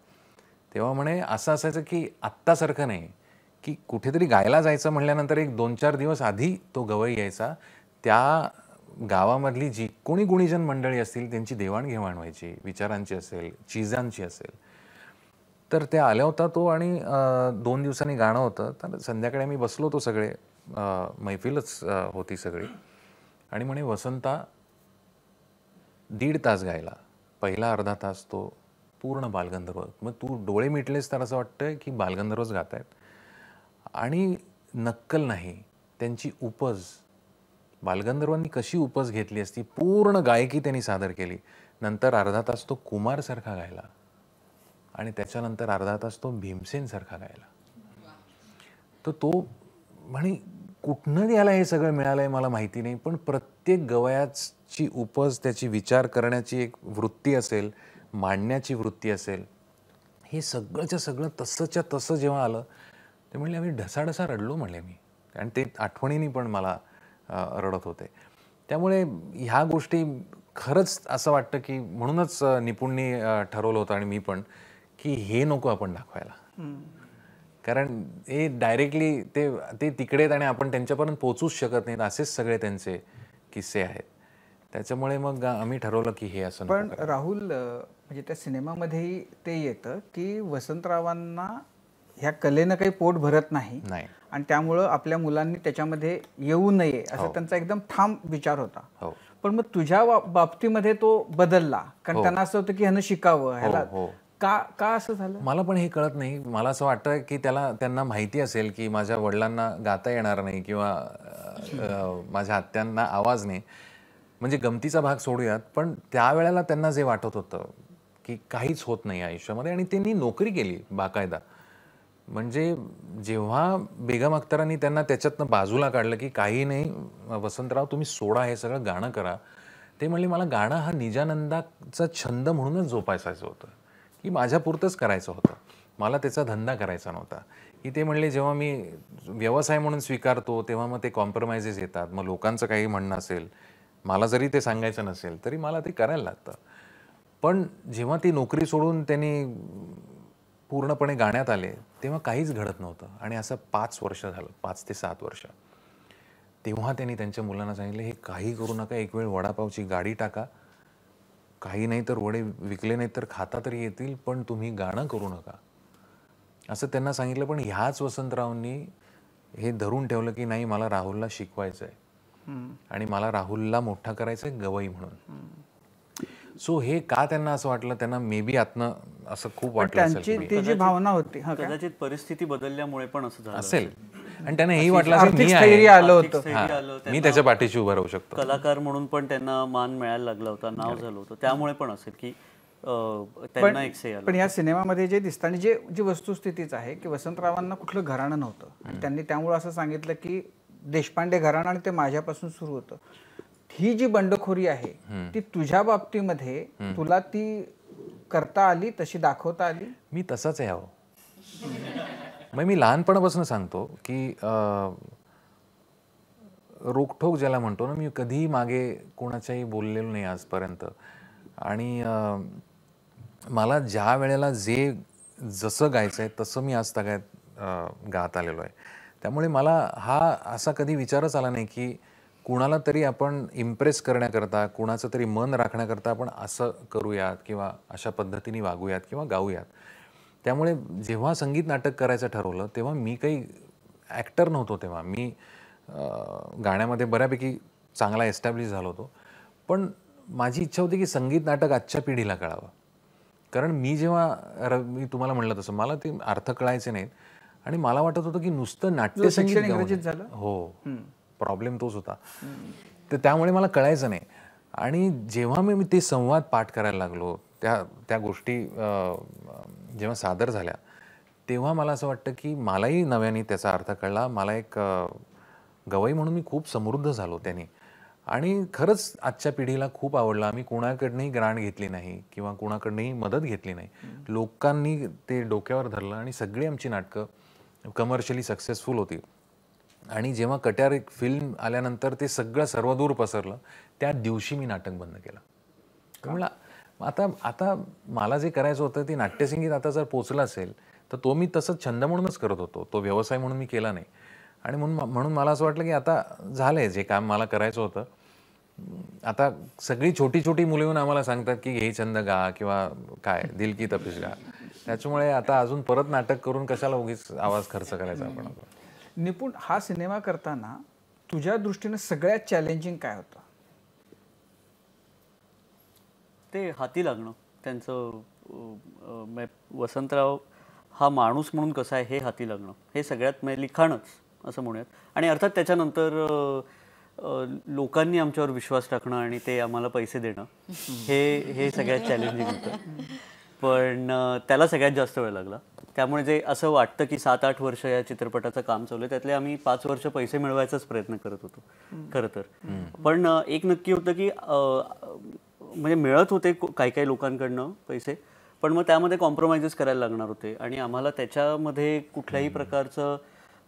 तेव्हा म्हणे असं असायचं की आत्तासारखं नाही की कुठेतरी गायला जायचं म्हटल्यानंतर एक दोन चार दिवस आधी तो गवई यायचा त्या गावामधली जी कोणी गुणीजन मंडळी असतील त्यांची देवाणघेवाण व्हायची विचारांची असेल चीजांची असेल तर त्या आल्या होता तो आणि दोन दिवसांनी गाणं होतं तर संध्याकाळी आम्ही बसलो होतो सगळे मैफिलच होती सगळी आणि म्हणे वसंता दीड तास गायला पहिला अर्धा तास तो पूर्ण बालगंधर्व मग तू डोळे मिटलेस तर असं वाटतं की बालगंधर्वच गात आहेत आणि नक्कल नाही त्यांची उपज बालगंधर्वांनी कशी उपज घेतली असती पूर्ण गायकी त्यांनी सादर केली नंतर अर्धा तास तो कुमारसारखा गायला आणि त्याच्यानंतर अर्धा तास तो भीमसेनसारखा गायला तर तो म्हणे कुठनं याला हे सगळं मिळालं आहे मला माहिती नाही पण प्रत्येक गवयाच ची उपज त्याची विचार करण्याची एक वृत्ती असेल मांडण्याची वृत्ती असेल हे सगळंच्या सगळं तसंच्या तसं जेव्हा आलं ते म्हणले आम्ही ढसाढसा रडलो म्हणले मी आणि ते आठवणीने पण मला रडत होते त्यामुळे ह्या गोष्टी खरंच असं वाटतं की म्हणूनच निपुणनी ठरवलं होतं आणि मी पण की हे नको आपण दाखवायला कारण हे डायरेक्टली ते ते तिकडे आणि आपण त्यांच्यापर्यंत पोचूच शकत नाहीत असेच सगळे त्यांचे किस्से आहेत त्याच्यामुळे मग आम्ही ठरवलं की हे असं पण
राहुल म्हणजे त्या सिनेमामध्येही ते येतं की वसंतरावांना ह्या कलेनं काही पोट भरत नाही आणि त्यामुळं आपल्या मुलांनी त्याच्यामध्ये येऊ नये असा हो. त्यांचा एकदम ठाम विचार होता हो. पण मग तुझ्या बाबतीमध्ये तो बदलला कारण हो. त्यांना असं होतं की ह्यानं शिकावं ह्याला
का का असं झालं मला पण हे कळत नाही मला असं वाटतं की त्याला त्यांना माहिती असेल की माझ्या वडिलांना गाता येणार नाही किंवा माझ्या आत्यांना आवाज नाही म्हणजे गमतीचा भाग सोडूयात पण त्यावेळेला त्यांना जे वाटत होतं की काहीच होत नाही आयुष्यामध्ये आणि त्यांनी नोकरी केली बाकायदा म्हणजे जेव्हा बेगम अख्तरांनी त्यांना त्याच्यातनं बाजूला काढलं की काही नाही वसंतराव तुम्ही सोडा हे सगळं गाणं करा ते म्हणले मला गाणं हा निजानंदाचा छंद म्हणूनच जोपासायचं होतं की माझ्यापुरतंच करायचं होतं मला त्याचा धंदा करायचा नव्हता की ते म्हणले जेव्हा मी व्यवसाय म्हणून स्वीकारतो तेव्हा मग ते कॉम्प्रोमायझेस येतात मग लोकांचं काही म्हणणं असेल मला जरी ते सांगायचं नसेल तरी मला ते करायला लागतं पण जेव्हा ती नोकरी सोडून त्यांनी पूर्णपणे गाण्यात आले तेव्हा काहीच घडत नव्हतं आणि असं पाच वर्ष झालं पाच ते सात वर्ष तेव्हा त्यांनी त्यांच्या मुलांना सांगितलं हे काही करू नका एक वेळ वडापावची गाडी टाका काही नाही तर वडे विकले नाही तर खाता तरी येतील पण तुम्ही गाणं करू नका असं त्यांना सांगितलं पण ह्याच वसंतरावांनी हे धरून ठेवलं की नाही मला राहुलला शिकवायचं आहे आणि मला राहुलला मोठा करायचं गवई म्हणून सो हे का त्यांना असं वाटलं त्यांना मे बी असं खूप वाटलं ती जी भावना
होती कदाचित परिस्थिती बदलल्यामुळे पण असं झालं असेल आणि त्यांना हेही वाटलं
मी त्याच्या पाठीशी उभा राहू शकतो
कलाकार म्हणून पण त्यांना मान मिळायला लागला होता नाव झालं होतं त्यामुळे पण असेल की त्यांना पण या सिनेमामध्ये
जे दिसतं आणि जे जी वस्तुस्थितीच आहे की वसंतरावांना कुठलं घराणं नव्हतं त्यांनी त्यामुळे असं सांगितलं की देशपांडे घराणं आणि ते माझ्यापासून सुरू होतं ही जी बंडखोरी आहे ती तुझ्या बाबतीमध्ये तुला ती
करता आली तशी दाखवता आली मी तसाच आहे मग मी लहानपणापासून सांगतो की रोखोक ज्याला म्हणतो ना मी कधीही मागे कोणाच्याही बोललेलो नाही आजपर्यंत आणि मला ज्या वेळेला जे जसं गायचं आहे तसं मी आज तगायत गात आलेलो आहे त्यामुळे मला हा असा कधी विचारच आला नाही की कुणाला तरी आपण इम्प्रेस करण्याकरता कुणाचं तरी मन राखण्याकरता आपण असं करूयात किंवा अशा पद्धतीने वागूयात किंवा गाऊयात त्यामुळे जेव्हा संगीत नाटक करायचं ठरवलं तेव्हा मी काही ॲक्टर नव्हतो तेव्हा मी गाण्यामध्ये बऱ्यापैकी चांगला एस्टॅब्लिश झालो होतो पण माझी इच्छा होती की संगीत नाटक आजच्या पिढीला कळावं कारण मी जेव्हा र मी तुम्हाला म्हटलं तसं मला ते अर्थ कळायचे नाहीत आणि मला वाटत होतं की नुसतं नाट्य शिक्षण नाट्यसंगीत झालं हो प्रॉब्लेम तोच होता तर त्यामुळे मला कळायचं नाही आणि जेव्हा मी ते संवाद पाठ करायला लागलो त्या त्या गोष्टी जेव्हा सादर झाल्या तेव्हा मला असं वाटतं की मलाही नव्याने त्याचा अर्थ कळला मला एक गवई म्हणून मी खूप समृद्ध झालो त्याने आणि खरंच आजच्या पिढीला खूप आवडलं आम्ही कोणाकडनंही ग्रांट घेतली नाही किंवा कोणाकडनंही मदत घेतली नाही लोकांनी ते डोक्यावर धरलं आणि सगळी आमची नाटकं कमर्शियली सक्सेसफुल होती आणि जेव्हा कट्यार एक फिल्म आल्यानंतर ते सगळं सर्वदूर पसरलं त्या दिवशी मी नाटक बंद केलं म्हणला आता आता मला जे करायचं होतं ते नाट्यसंगीत आता जर पोचलं असेल तर तो मी तसंच छंद म्हणूनच करत होतो तो व्यवसाय म्हणून मी केला नाही आणि म्हणून म्हणून मला असं वाटलं की आता झालं आहे जे काम मला करायचं होतं आता सगळी छोटी छोटी मुलं येऊन आम्हाला सांगतात की हे छंद गा किंवा काय दिल की तपिश गा त्याच्यामुळे आता अजून परत नाटक करून कशाला उगीच आवाज खर्च करायचा आपण
निपुण हा सिनेमा करताना तुझ्या दृष्टीने सगळ्यात चॅलेंजिंग काय होतं
ते हाती लागणं त्यांचं वसंतराव हा माणूस म्हणून कसा आहे हे हाती लागणं हे सगळ्यात लिखाणच असं म्हणूयात आणि अर्थात त्याच्यानंतर लोकांनी आमच्यावर विश्वास टाकणं आणि ते आम्हाला पैसे देणं हे हे सगळ्यात चॅलेंजिंग होतं पण त्याला सगळ्यात जास्त वेळ लागला त्यामुळे जे असं वाटतं की सात आठ वर्ष या चित्रपटाचं काम चालू आहे त्यातले आम्ही पाच वर्ष पैसे मिळवायचाच प्रयत्न करत होतो खरं तर पण एक नक्की होतं की म्हणजे मिळत होते काही काही लोकांकडनं पैसे पण मग त्यामध्ये कॉम्प्रोमाइजेस करायला लागणार होते आणि आम्हाला त्याच्यामध्ये कुठल्याही प्रकारचं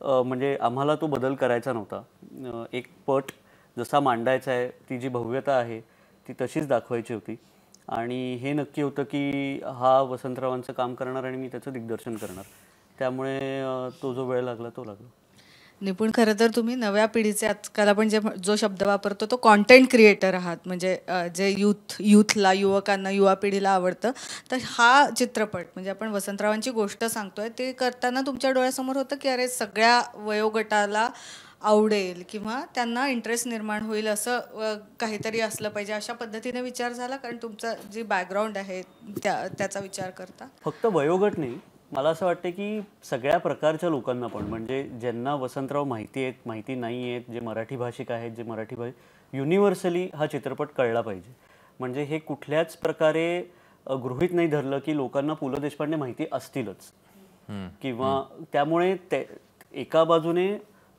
म्हणजे आम्हाला तो बदल करायचा नव्हता एक पट जसा मांडायचा आहे ती जी भव्यता आहे ती तशीच दाखवायची होती आणि हे नक्की होतं की हा वसंतरावांचं काम करणार आणि मी त्याचं दिग्दर्शन करणार त्यामुळे तो जो वेळ लागला तो लागला
निपुण खरं तर तुम्ही नव्या पिढीचे आजकाल आपण जे जो शब्द वापरतो तो कॉन्टेंट क्रिएटर आहात म्हणजे जे यूथ यूथला युवकांना युवा पिढीला आवडतं तर हा चित्रपट म्हणजे आपण वसंतरावांची गोष्ट सांगतोय ते करताना तुमच्या डोळ्यासमोर होतं की अरे सगळ्या वयोगटाला आवडेल किंवा त्यांना इंटरेस्ट निर्माण होईल असं काहीतरी असलं पाहिजे अशा पद्धतीने विचार झाला कारण तुमचा जी बॅकग्राऊंड आहे त्या त्याचा विचार करता
फक्त वयोगट नाही मला असं वाटतं की सगळ्या प्रकारच्या लोकांना पण म्हणजे ज्यांना वसंतराव माहिती आहेत माहिती नाही आहेत जे मराठी भाषिक आहेत जे मराठी भाषिक युनिव्हर्सली हा चित्रपट कळला पाहिजे म्हणजे हे कुठल्याच प्रकारे गृहित नाही धरलं की लोकांना पु ल देशपांडे माहिती असतीलच किंवा त्यामुळे ते एका बाजूने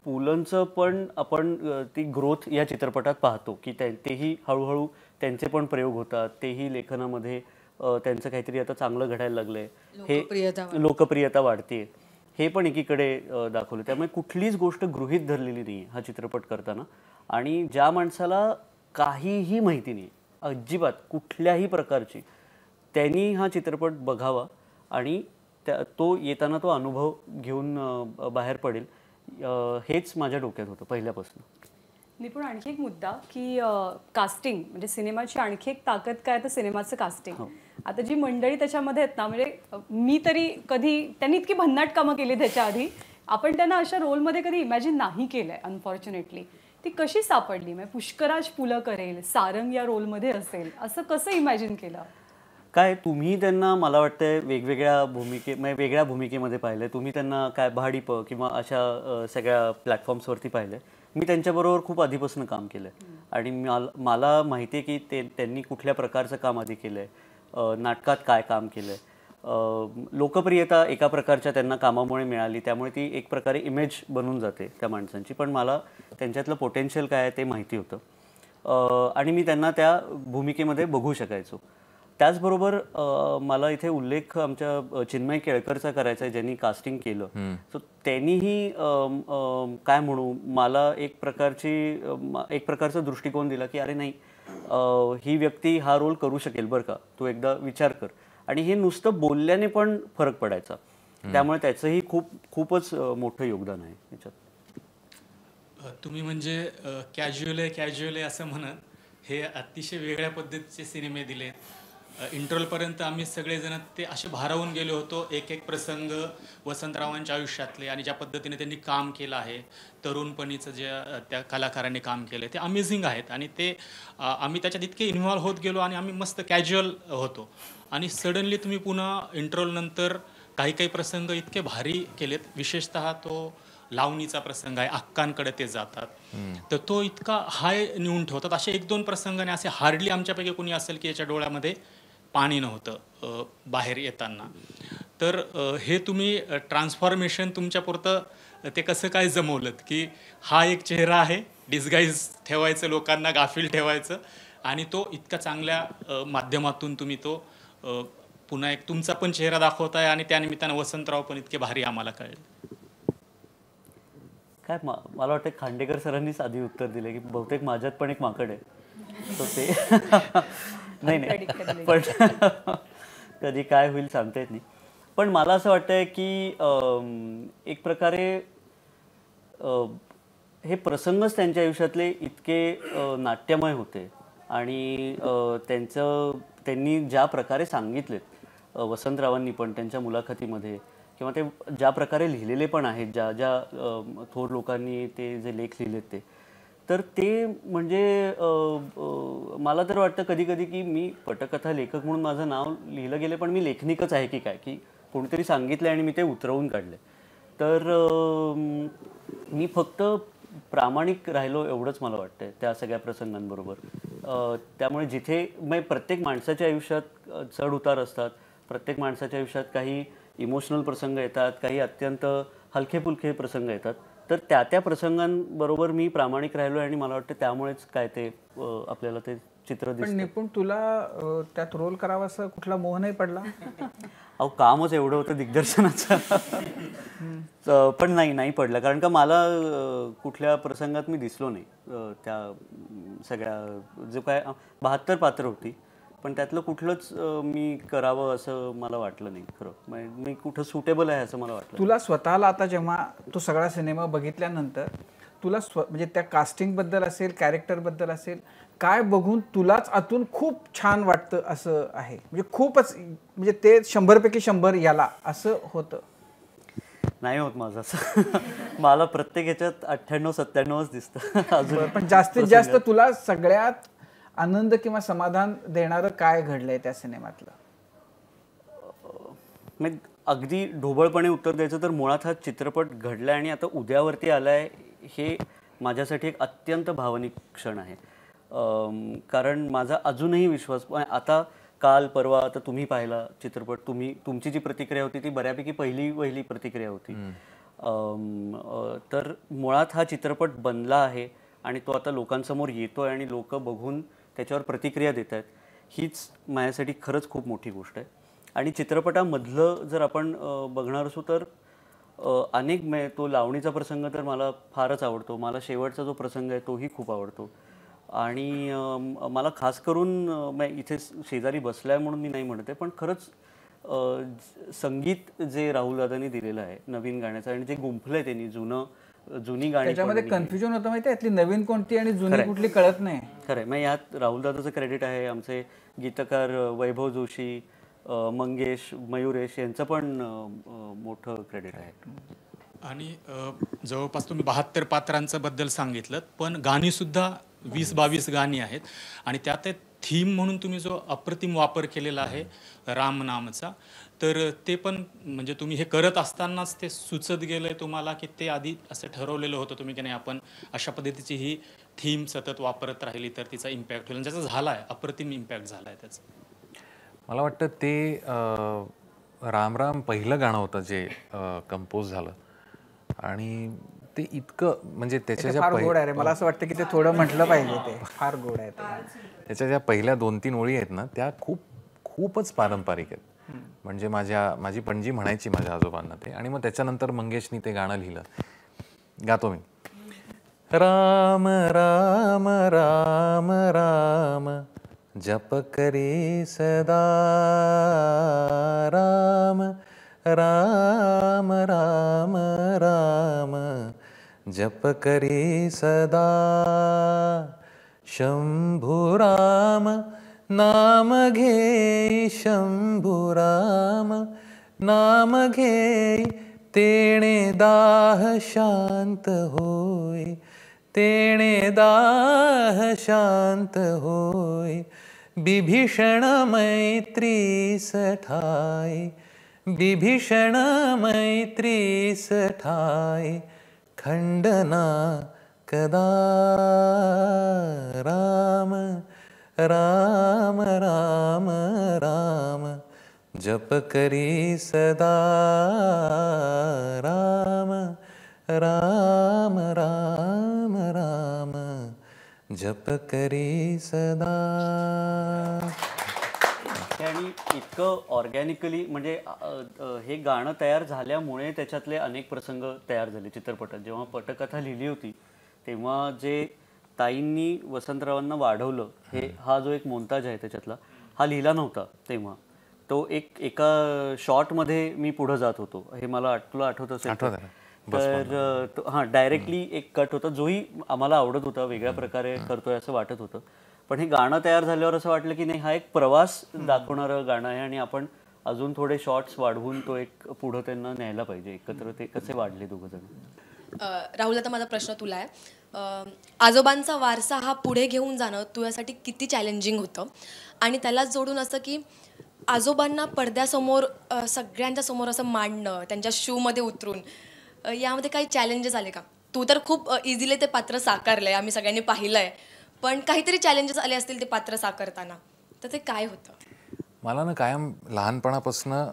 पुलंचं पण आपण ती ग्रोथ या चित्रपटात पाहतो की तेही हळूहळू त्यांचे पण प्रयोग होतात तेही लेखनामध्ये त्यांचं काहीतरी आता चांगलं घडायला लागलंय हे लोकप्रियता वाढते हे पण एकीकडे दाखवलं त्यामुळे कुठलीच गोष्ट गृहित धरलेली नाही हा चित्रपट करताना आणि ज्या माणसाला काहीही माहिती नाही अजिबात कुठल्याही प्रकारची त्यांनी हा चित्रपट बघावा आणि त्या तो येताना तो अनुभव घेऊन बाहेर पडेल हेच माझ्या डोक्यात होतं पहिल्यापासून
निपुण आणखी एक मुद्दा की कास्टिंग म्हणजे सिनेमाची आणखी एक ताकद काय तर सिनेमाचं कास्टिंग आता जी मंडळी त्याच्यामध्ये आहेत ना म्हणजे मी तरी कधी त्यांनी इतकी भन्नाट कामं केली त्याच्या आधी आपण त्यांना अशा रोलमध्ये कधी इमॅजिन नाही केलंय अनफॉर्च्युनेटली ती कशी सापडली म्हणजे पुष्कराज पुलं करेल सारंग या रोलमध्ये असेल असं कसं इमॅजिन केलं
काय तुम्ही त्यांना मला वाटतंय वेगवेगळ्या भूमिके म्हणजे वेगळ्या भूमिकेमध्ये पाहिलं तुम्ही त्यांना काय भाडीप किंवा अशा सगळ्या प्लॅटफॉर्म्सवरती पाहिलं मी त्यांच्याबरोबर खूप आधीपासून काम केलं आणि मला माहिती आहे की ते त्यांनी कुठल्या प्रकारचं काम आधी केलं आहे नाटकात काय काम केलं लोकप्रियता एका प्रकारच्या त्यांना कामामुळे मिळाली त्यामुळे ती एक प्रकारे इमेज बनून जाते त्या माणसांची पण मला त्यांच्यातलं पोटेन्शियल काय आहे ते माहिती होतं आणि मी त्यांना त्या भूमिकेमध्ये बघू शकायचो त्याचबरोबर मला इथे उल्लेख आमच्या चिन्मय केळकरचा करायचा आहे ज्यांनी कास्टिंग केलं सो त्यांनीही काय म्हणू मला एक प्रकारची एक प्रकारचा दृष्टिकोन दिला की अरे नाही ही व्यक्ती हा रोल करू शकेल बरं का तू एकदा विचार कर आणि हे नुसतं बोलल्याने पण फरक पडायचा त्यामुळे त्याचंही खूप खूपच मोठं योगदान आहे त्याच्यात
तुम्ही म्हणजे कॅज्युअल आहे कॅज्युअल आहे असं म्हणत हे अतिशय वेगळ्या पद्धतीचे सिनेमे दिले इंटरव्हलपर्यंत आम्ही सगळेजण ते असे भारावून गेलो होतो एक एक प्रसंग वसंतरावांच्या आयुष्यातले आणि ज्या पद्धतीने त्यांनी काम केलं आहे तरुणपणीचं जे त्या कलाकारांनी काम केलं ते अमेझिंग आहेत आणि ते आम्ही त्याच्यात इतके इन्व्हॉल्व्ह होत गेलो आणि आम्ही मस्त कॅज्युअल होतो आणि सडनली तुम्ही पुन्हा इंटरव्हलनंतर काही काही प्रसंग इतके भारी केलेत विशेषत तो लावणीचा प्रसंग आहे अक्कांकडे ते जातात तर तो इतका हाय नेऊन ठेवतात असे एक दोन प्रसंगाने असे हार्डली आमच्यापैकी कोणी असेल की याच्या डोळ्यामध्ये पाणी नव्हतं बाहेर येताना तर हे तुम्ही ट्रान्सफॉर्मेशन तुमच्यापुरतं ते कसं काय जमवलं की हा एक चेहरा आहे डिस्गाईज ठेवायचं लोकांना गाफील ठेवायचं आणि तो इतका चांगल्या माध्यमातून तुम्ही तो पुन्हा एक तुमचा पण चेहरा दाखवताय आणि त्यानिमित्तानं वसंतराव पण इतके भारी आम्हाला कळेल
काय मला वाटतं खांडेकर सरांनीच आधी उत्तर दिले की बहुतेक माझ्यात पण एक माकड आहे तर ते नाही नाही पण कधी काय होईल सांगता येत नाही पण मला असं वाटतंय की एक प्रकारे हे प्रसंगच त्यांच्या आयुष्यातले इतके नाट्यमय होते आणि त्यांचं त्यांनी ज्या प्रकारे सांगितलेत वसंतरावांनी पण त्यांच्या मुलाखतीमध्ये किंवा ते ज्या प्रकारे लिहिलेले पण आहेत ज्या ज्या थोर लोकांनी ते जे लेख लिहिलेत ते तर ते म्हणजे मला तर वाटतं कधी कधी की मी पटकथा लेखक म्हणून माझं नाव लिहिलं गेलं पण मी लेखनिकच आहे की काय की कोणीतरी सांगितलं आणि मी ते उतरवून काढले तर मी फक्त प्रामाणिक राहिलो एवढंच मला वाटतं त्या सगळ्या प्रसंगांबरोबर त्यामुळे जिथे मग प्रत्येक माणसाच्या आयुष्यात चढ उतार असतात प्रत्येक माणसाच्या आयुष्यात काही इमोशनल प्रसंग येतात काही अत्यंत हलकेफुलके प्रसंग येतात तर त्या त्या प्रसंगांबरोबर मी प्रामाणिक राहिलो आणि मला वाटतं त्यामुळेच काय ते आपल्याला ते चित्र दिसतं निपुण
तुला त्यात रोल करावा असं कुठला मोह नाही पडला
अहो कामच एवढं होतं दिग्दर्शनाचं पण नाही नाही पडलं कारण का मला कुठल्या प्रसंगात मी दिसलो नाही त्या सगळ्या जो काय बहात्तर पात्र होती पण त्यातलं कुठलंच मी करावं असं मला वाटलं नाही खरं म्हणजे मी कुठं सुटेबल आहे असं मला वाटलं तुला
स्वतःला आता जेव्हा तो सगळा सिनेमा बघितल्यानंतर तुला स्व म्हणजे त्या कास्टिंगबद्दल असेल कॅरेक्टरबद्दल असेल काय बघून तुलाच आतून खूप छान वाटतं असं आहे म्हणजे खूपच म्हणजे ते शंभरपैकी शंभर याला असं होतं
नाही होत माझं असं मला प्रत्येक याच्यात अठ्ठ्याण्णव सत्त्याण्णवच दिसतं अजून पण जास्तीत जास्त
तुला सगळ्यात आनंद किंवा समाधान देणारं काय घडलंय त्या सिनेमातलं
अगदी ढोबळपणे उत्तर द्यायचं तर मुळात हा चित्रपट घडलाय आणि आता उद्यावरती आलाय हे माझ्यासाठी एक अत्यंत भावनिक क्षण आहे कारण माझा अजूनही विश्वास आता काल परवा आता तुम्ही पाहिला चित्रपट तुम्ही तुमची जी प्रतिक्रिया होती ती बऱ्यापैकी पहिली वहिली प्रतिक्रिया होती तर मुळात हा चित्रपट बनला आहे आणि तो आता लोकांसमोर येतोय आणि लोक बघून त्याच्यावर प्रतिक्रिया देत आहेत हीच माझ्यासाठी खरंच खूप मोठी गोष्ट आहे आणि चित्रपटामधलं जर आपण बघणार असू तर अनेक मे तो लावणीचा प्रसंग तर मला फारच आवडतो मला शेवटचा जो प्रसंग आहे तोही खूप आवडतो आणि मला खास करून इथे शेजारी बसला आहे म्हणून मी नाही म्हणते पण खरंच संगीत जे राहुल दादांनी दिलेलं आहे नवीन गाण्याचं आणि जे गुंफलं आहे त्यांनी जुनं जुनी गाणी त्याच्यामध्ये कन्फ्युजन
होतं माहिती आहे नवीन कोणती आणि जुनी कुठली कळत नाही
खरं मग यात राहुल दादाचं क्रेडिट आहे आमचे गीतकार वैभव जोशी मंगेश मयुरेश यांचं पण मोठं क्रेडिट आहे
आणि जवळपास तुम्ही बहात्तर पात्रांचं बद्दल सांगितलं पण गाणी सुद्धा वीस बावीस गाणी आहेत आणि त्यात थीम म्हणून तुम्ही जो अप्रतिम वापर केलेला आहे राम नामचा तर ते पण म्हणजे तुम्ही हे करत असतानाच ते सुचत गेलं तुम्हाला की ते आधी असं ठरवलेलं होतं तुम्ही की नाही आपण अशा पद्धतीची ही थीम सतत वापरत राहिली तर तिचा इम्पॅक्ट होईल ज्याचा झाला आहे अप्रतिम इम्पॅक्ट झाला आहे त्याचा
मला वाटतं ते राम राम पहिलं गाणं होतं जे कंपोज झालं आणि ते इतकं म्हणजे त्याच्या ज्या गोड आहे
मला असं वाटतं की ते थोडं म्हटलं पाहिजे ते फार गोड आहे त्याच्या
ज्या पहिल्या दोन तीन ओळी आहेत ना त्या खूप खूपच पारंपरिक आहेत म्हणजे माझ्या माझी पणजी म्हणायची माझ्या आजोबांना ते आणि मग त्याच्यानंतर मंगेशनी ते गाणं लिहिलं
गातो मी राम राम राम राम जप करी सदा राम राम राम राम जप करी सदा शंभू राम नाम घे शंभुराम नाम घे तेणे दाह शांत होय तेणे दाह शांत होय बिभीषण मैत्री सठाय बिभीषण मैत्री सठाय खंडना कदा राम राम राम राम जप करी सदा राम राम राम राम जप करी सदा
आणि इतकं ऑर्गॅनिकली म्हणजे हे गाणं तयार झाल्यामुळे त्याच्यातले अनेक प्रसंग तयार झाले चित्रपटात जेव्हा पटकथा लिहिली होती तेव्हा जे ताईंनी वसंतरावांना वाढवलं हे हा जो एक मोंताज आहे त्याच्यातला हा लिहिला नव्हता तेव्हा तो एक एका मध्ये मी पुढं जात होतो हे मला तुला आठवत असेल तर हां डायरेक्टली एक कट होता जोही आम्हाला आवडत होता वेगळ्या प्रकारे करतोय असं वाटत होतं पण हे गाणं तयार झाल्यावर असं वाटलं की नाही हा एक प्रवास दाखवणारं गाणं आहे आणि आपण अजून थोडे शॉर्ट्स वाढवून तो एक पुढं त्यांना न्यायला पाहिजे एकत्र ते कसे वाढले दोघं जण
राहुल आता माझा प्रश्न तुला आहे आजोबांचा वारसा हा पुढे घेऊन जाणं तुझ्यासाठी किती चॅलेंजिंग होतं आणि त्यालाच जोडून असं की आजोबांना पडद्यासमोर सगळ्यांच्या समोर असं मांडणं त्यांच्या शूमध्ये उतरून यामध्ये काही चॅलेंजेस आले का तू तर खूप इझिली ते पात्र साकारलं आहे आम्ही सगळ्यांनी पाहिलं आहे पण काहीतरी चॅलेंजेस आले असतील ते पात्र साकारताना तर ते काय होतं
मला ना कायम लहानपणापासनं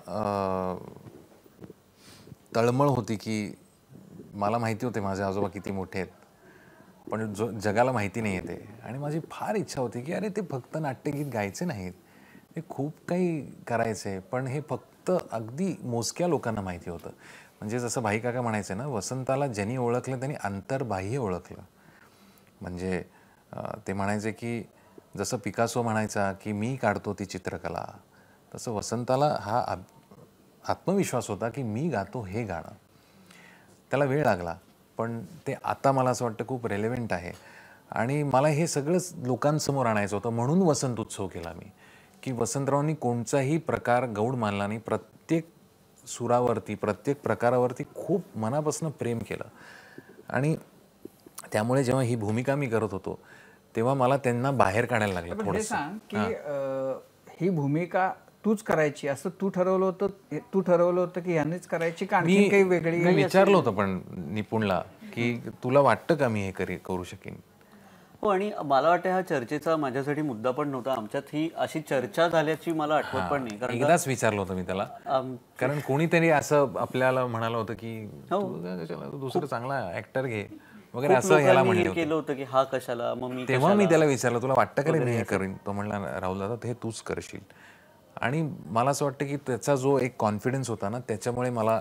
तळमळ होती की मला माहिती होते माझे आजोबा किती मोठे आहेत पण जो जगाला माहिती नाही येते आणि माझी फार इच्छा होती की अरे ते फक्त नाट्यगीत गायचे नाहीत ते खूप काही करायचे पण हे फक्त अगदी मोजक्या लोकांना माहिती होतं म्हणजे जसं भाई काका म्हणायचे ना वसंताला ज्यांनी ओळखलं त्यांनी आंतरबाह्य ओळखलं म्हणजे ते म्हणायचे की जसं पिकासो म्हणायचा की मी काढतो ती चित्रकला तसं वसंताला हा आत्मविश्वास होता की मी गातो हे गाणं त्याला वेळ लागला पण ते आता मला असं वाटतं खूप रेलेव्हेंट आहे आणि मला हे सगळंच लोकांसमोर आणायचं होतं म्हणून वसंत उत्सव केला मी की वसंतरावांनी कोणताही प्रकार गौड मानला नाही प्रत्येक सुरावरती प्रत्येक प्रकारावरती खूप मनापासून प्रेम केलं आणि त्यामुळे जेव्हा ही भूमिका मी करत होतो तेव्हा मला त्यांना बाहेर काढायला लागलं थोडं सांग
की
ही भूमिका तूच करायची असं
तू ठरवलं होतं तू ठरवलं होतं की ह्यानेच करायची का काही वेगळी मी विचारलं
होतं पण निपुणला की तुला वाटतं का मी हे करू शकेन
हो आणि मला वाटतं हा
चर्चेचा माझ्यासाठी मुद्दा पण नव्हता आमच्यात ही अशी चर्चा झाल्याची मला आठवत पण नाही एकदाच
विचारलं होतं मी त्याला कारण कोणीतरी असं आपल्याला म्हणालं होतं की हो. दुसरं चांगला ऍक्टर घे वगैरे असं याला
केलं होतं की हा कशाला मग तेव्हा मी त्याला विचारलं तुला वाटतं का मी हे
करीन तो म्हणला राहुल दादा हे तूच करशील आणि मला असं वाटतं की त्याचा जो एक कॉन्फिडन्स होता ना त्याच्यामुळे मला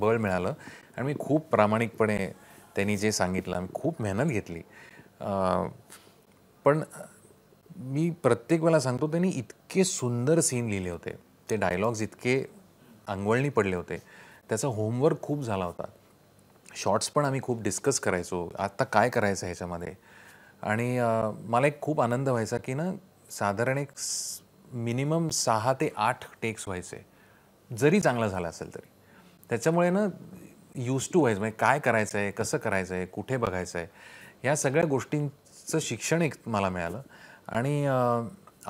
बळ मिळालं आणि मी खूप प्रामाणिकपणे त्यांनी जे सांगितलं आम्ही खूप मेहनत घेतली पण मी प्रत्येक वेळेला सांगतो त्यांनी इतके सुंदर सीन लिहिले होते ते डायलॉग्स इतके अंगवळणी पडले होते त्याचा होमवर्क खूप झाला होता शॉर्ट्स पण आम्ही खूप डिस्कस करायचो आत्ता काय करायचं ह्याच्यामध्ये आणि मला एक खूप आनंद व्हायचा की ना साधारण एक मिनिमम सहा ते आठ टेक्स व्हायचे जरी चांगला झाला असेल तरी त्याच्यामुळे ना यूज टू व्हायचं म्हणजे काय करायचं आहे कसं करायचं आहे कुठे बघायचं आहे या सगळ्या गोष्टींचं शिक्षण एक मला मिळालं आणि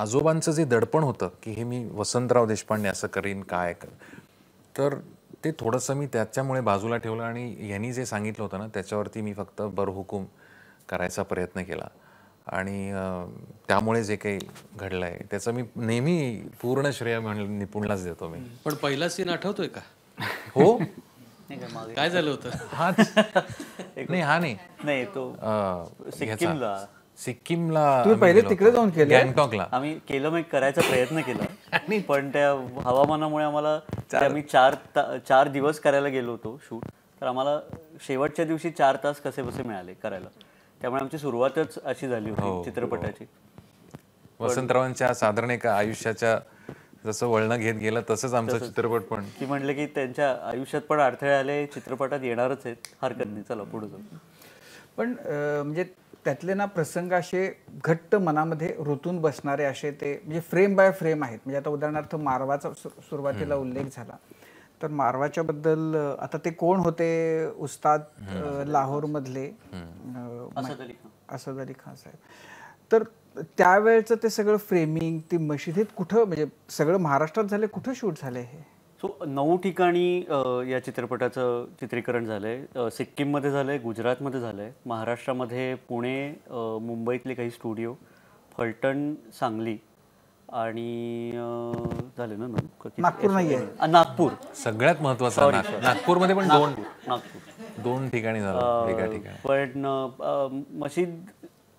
आजोबांचं जे दडपण होतं की हे मी वसंतराव देशपांडे असं करीन काय कर तर ते थोडंसं मी त्याच्यामुळे बाजूला ठेवलं आणि यांनी जे सांगितलं होतं ना त्याच्यावरती मी फक्त बरहुकूम करायचा प्रयत्न केला आणि त्यामुळे जे काही घडलंय आहे त्याचं मी नेहमी पूर्ण श्रेय निपुणलाच देतो मी
पण पहिला सीन आठवतोय का हो काय झालं होतं नाही हा नाही तो सिक्कीमला
सिक्कीमला पहिले तिकडे जाऊन केलं गँगटॉकला
आम्ही केलं मग म्हणजे करायचा प्रयत्न केला नाही पण त्या हवामानामुळे आम्हाला आम्ही चार चार दिवस करायला गेलो होतो शूट तर आम्हाला शेवटच्या दिवशी चार तास कसे बसे मिळाले करायला त्यामुळे आमची सुरुवातच अशी झाली
होती हो, हो. चित्रपटाची वसंतरावांच्या साधारण एका आयुष्याच्या जसं वळणं घेत गेलं तसंच आमचा चित्रपट पण
की म्हटलं की त्यांच्या आयुष्यात पण अडथळे आले चित्रपटात येणारच आहेत हरकत नाही चला पुढे जाऊ
पण म्हणजे त्यातले ना प्रसंग असे घट्ट मनामध्ये रुतून बसणारे असे ते म्हणजे फ्रेम बाय फ्रेम आहेत म्हणजे आता उदाहरणार्थ मारवाचा सुरुवातीला उल्लेख झाला तर बद्दल आता ते कोण होते उस्ताद लाहोरमधले असद अली खान साहेब तर त्यावेळचं ते सगळं फ्रेमिंग ती मशिदीत कुठं म्हणजे सगळं महाराष्ट्रात झाले कुठं शूट झाले हे
सो नऊ ठिकाणी या चित्रपटाचं चित्रीकरण झालं आहे सिक्कीममध्ये झालं आहे गुजरातमध्ये झालं आहे महाराष्ट्रामध्ये पुणे मुंबईतले काही स्टुडिओ फलटण सांगली आणि झालं ना नागपूर नाही नागपूर सगळ्यात महत्वाचं नागपूरमध्ये पण दोन नागपूर दोन ठिकाणी पण मशीद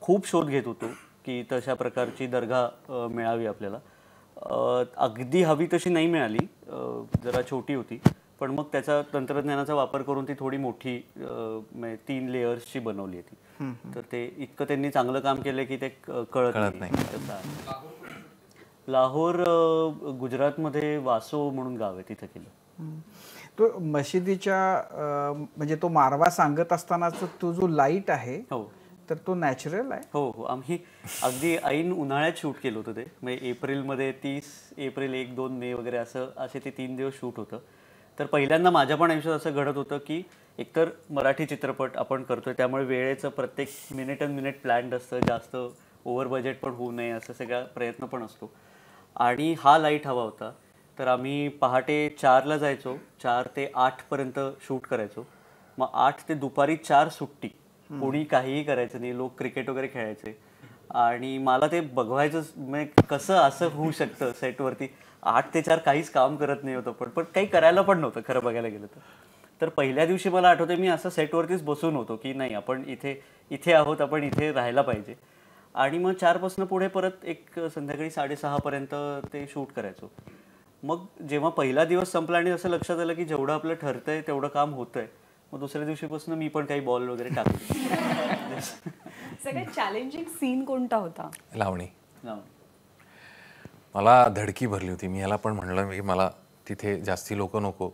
खूप शोध घेत होतो की तशा प्रकारची दर्गा मिळावी आपल्याला अगदी हवी तशी नाही मिळाली जरा छोटी होती पण मग त्याचा तंत्रज्ञानाचा वापर करून ती थोडी मोठी तीन लेयर्सची बनवली होती तर ते इतकं त्यांनी चांगलं काम केलं की ते कळत नाही लाहोर गुजरातमध्ये वासो म्हणून गाव आहे तिथं
केलं तो मशिदीच्या म्हणजे तो मारवा सांगत असतानाच तो जो लाईट आहे हो तर तो नॅचरल आहे हो हो
आम्ही अगदी ऐन उन्हाळ्यात शूट केलं होतं ते म्हणजे एप्रिलमध्ये तीस एप्रिल एक दोन मे वगैरे असं असे ते तीन दिवस शूट होतं तर पहिल्यांदा माझ्या पण आयुष्यात असं घडत होतं की एकतर मराठी चित्रपट आपण करतोय त्यामुळे वेळेचं प्रत्येक मिनिट अँड मिनिट प्लॅन्ड असतं जास्त ओव्हर बजेट पण होऊ नये असं सगळा प्रयत्न पण असतो आणि हा लाईट हवा होता तर आम्ही पहाटे चारला जायचो चार ते पर्यंत शूट करायचो मग आठ ते दुपारी चार सुट्टी कोणी काहीही करायचं नाही लोक क्रिकेट वगैरे खेळायचे आणि मला ते बघवायचं म्हणजे कसं असं होऊ शकतं सेटवरती आठ ते चार काहीच काम करत नाही होतं पण पण काही करायला पण नव्हतं खरं बघायला गेलं तर तर पहिल्या दिवशी मला आठवतं मी असं सेटवरतीच बसून होतो की नाही आपण इथे इथे आहोत आपण इथे राहायला पाहिजे आणि मग चारपासनं पुढे परत एक संध्याकाळी साडेसहापर्यंत ते शूट करायचो मग जेव्हा पहिला दिवस संपला आणि असं लक्षात आलं की जेवढं आपलं ठरतंय तेवढं काम होतंय मग दुसऱ्या दिवशीपासून मी पण काही बॉल वगैरे टाकतो
सगळ्यात चॅलेंजिंग सीन कोणता होता
लावणी मला धडकी भरली होती मी ह्याला पण म्हणलं की मला तिथे जास्ती लोक नको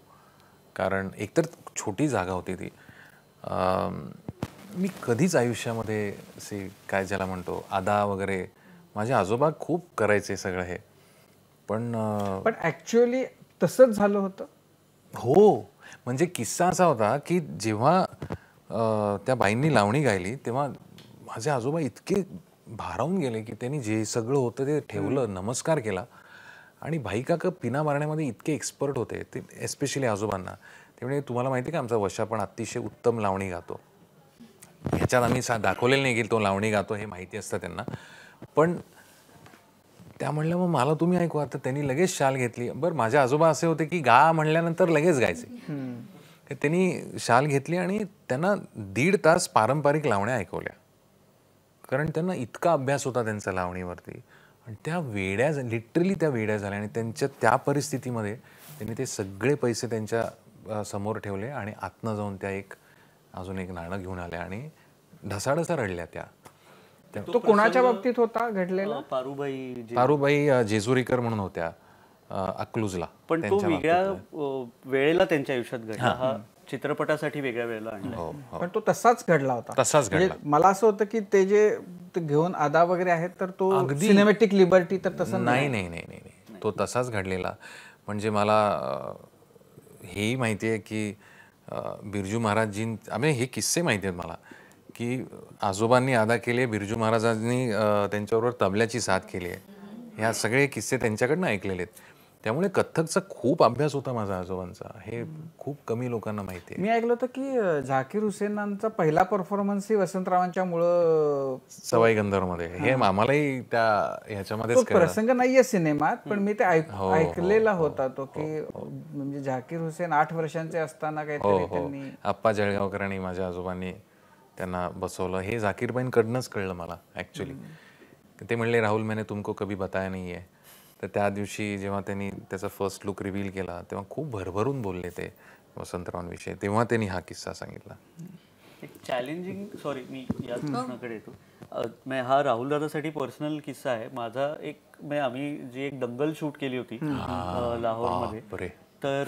कारण एकतर छोटी जागा होती ती मी कधीच आयुष्यामध्ये असे काय ज्याला म्हणतो आदा वगैरे माझे आजोबा खूप करायचे सगळं हे पण पण ॲक्च्युअली तसंच झालं होतं हो म्हणजे किस्सा असा होता की जेव्हा त्या बाईंनी लावणी गायली तेव्हा माझे आजोबा इतके भारावून गेले की त्यांनी जे सगळं होतं ते ठेवलं नमस्कार केला आणि भाई काका पिना मारण्यामध्ये इतके एक्सपर्ट होते ते एस्पेशली आजोबांना त्यामुळे तुम्हाला माहिती आहे का आमचा वशा पण अतिशय उत्तम लावणी गातो ह्याच्यात आम्ही सा दाखवलेलं नाही की तो लावणी गातो हे माहिती असतं त्यांना पण त्या म्हणल्या मग मला तुम्ही ऐकू आता त्यांनी लगेच शाल घेतली बरं माझे आजोबा असे होते की गा म्हणल्यानंतर लगेच
गायचे
त्यांनी शाल घेतली आणि त्यांना दीड तास पारंपरिक लावण्या ऐकवल्या कारण त्यांना इतका अभ्यास होता त्यांचा लावणीवरती आणि त्या वेड्या लिटरली त्या वेड्या झाल्या आणि त्यांच्या त्या परिस्थितीमध्ये त्यांनी ते सगळे पैसे त्यांच्या समोर ठेवले आणि आतनं जाऊन त्या एक अजून एक नाणं घेऊन आल्या आणि ढसाढसा रडल्या त्या तो
कोणाच्या बाबतीत
होता घडलेला
पारुबाई
पारुबाई जेजुरीकर म्हणून होत्या अकलूजला
पण तो वेगळ्या वेळेला त्यांच्या आयुष्यात घडला चित्रपटासाठी वेगळ्या
वेळेला आणला हो, हो. पण
तो तसाच घडला होता तसाच म्हणजे मला असं होतं की ते जे घेऊन आदा वगैरे आहेत तर तो सिनेमॅटिक लिबर्टी तर तसं नाही नाही
नाही नाही तो तसाच घडलेला म्हणजे मला हेही माहिती आहे की बिरजू महाराजजीं आम्ही हे किस्से माहिती आहेत मला की आजोबांनी अदा केले आहे बिरजू महाराजांनी त्यांच्याबरोबर तबल्याची साथ केली आहे ह्या सगळे किस्से त्यांच्याकडनं ऐकलेले आहेत त्यामुळे कथकचा खूप अभ्यास होता माझा आजोबांचा हे खूप कमी लोकांना माहिती आहे
मी ऐकलं होतं की झाकीर हुसेनांचा पहिला परफॉर्मन्स वसंतरावांच्या मुळे सवाई
गंधर्वमध्ये हे आम्हालाही त्या ह्याच्यामध्ये प्रसंग
नाहीये सिनेमात पण मी ते हो, हो, ऐकलेला हो, होता तो की म्हणजे झाकीर हुसेन आठ वर्षांचे असताना काही
आप्पा जळगावकरांनी माझ्या आजोबांनी त्यांना बसवलं हे झाकीरबाईंकडनंच कळलं मला ऍक्च्युली ते म्हणले राहुल मैंने तुमको कभी बताया नाही आहे तर त्या दिवशी जेव्हा त्यांनी त्याचा फर्स्ट लुक रिव्हील केला तेव्हा खूप भरभरून बोलले ते वसंतरावांविषयी तेव्हा त्यांनी हा किस्सा सांगितला
एक चॅलेंजिंग सॉरी मी याच प्रश्नाकडे येतो मी हा राहुल दादासाठी पर्सनल किस्सा आहे माझा एक मी आम्ही जी एक दंगल शूट केली होती लाहोरमध्ये तर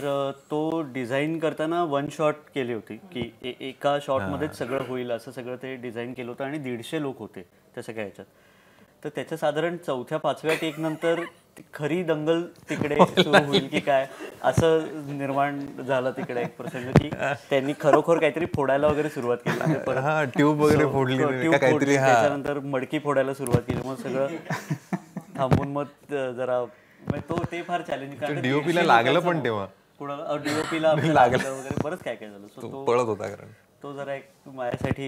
तो डिझाईन करताना वन शॉट केली होती की एका एका शॉटमध्येच सगळं होईल असं सगळं ते डिझाईन केलं होतं आणि दीडशे लोक होते त्या सगळ्या ह्याच्यात तर त्याच्या साधारण चौथ्या पाचव्या नंतर खरी दंगल तिकडे सुरू होईल की काय असं निर्माण झालं तिकडे एक प्रसंग की त्यांनी खरोखर काहीतरी फोडायला वगैरे सुरुवात केली ट्यूब वगैरे फोडली फोडली त्याच्यानंतर मडकी फोडायला सुरुवात केली मग सगळं थांबून मग जरा म्हणजे तो ते फार चॅलेंज कारण डीओपीला लागलं पण तेव्हा कुणाला डीओपीला लागलं वगैरे बरंच काय काय झालं पळत होता कारण तो जरा एक माझ्यासाठी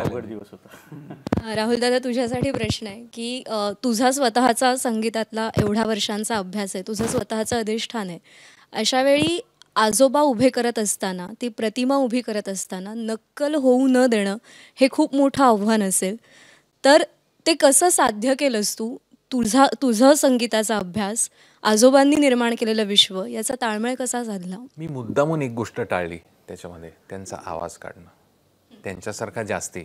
अवघड दिवस
होता राहुल दादा तुझ्यासाठी प्रश्न आहे की तुझा स्वतःचा संगीतातला एवढ्या वर्षांचा अभ्यास आहे तुझं स्वतःचं अधिष्ठान आहे अशा वेळी आजोबा उभे करत असताना ती प्रतिमा उभी करत असताना नक्कल होऊ न देणं हे खूप मोठं आव्हान असेल तर ते कसं साध्य केलंस तू तुझा तुझं संगीताचा अभ्यास आजोबांनी निर्माण केलेलं विश्व याचा ताळमेळ कसा साधला
मी मुद्दामून एक गोष्ट टाळली त्याच्यामध्ये त्यांचा आवाज काढणं त्यांच्यासारखा जास्ती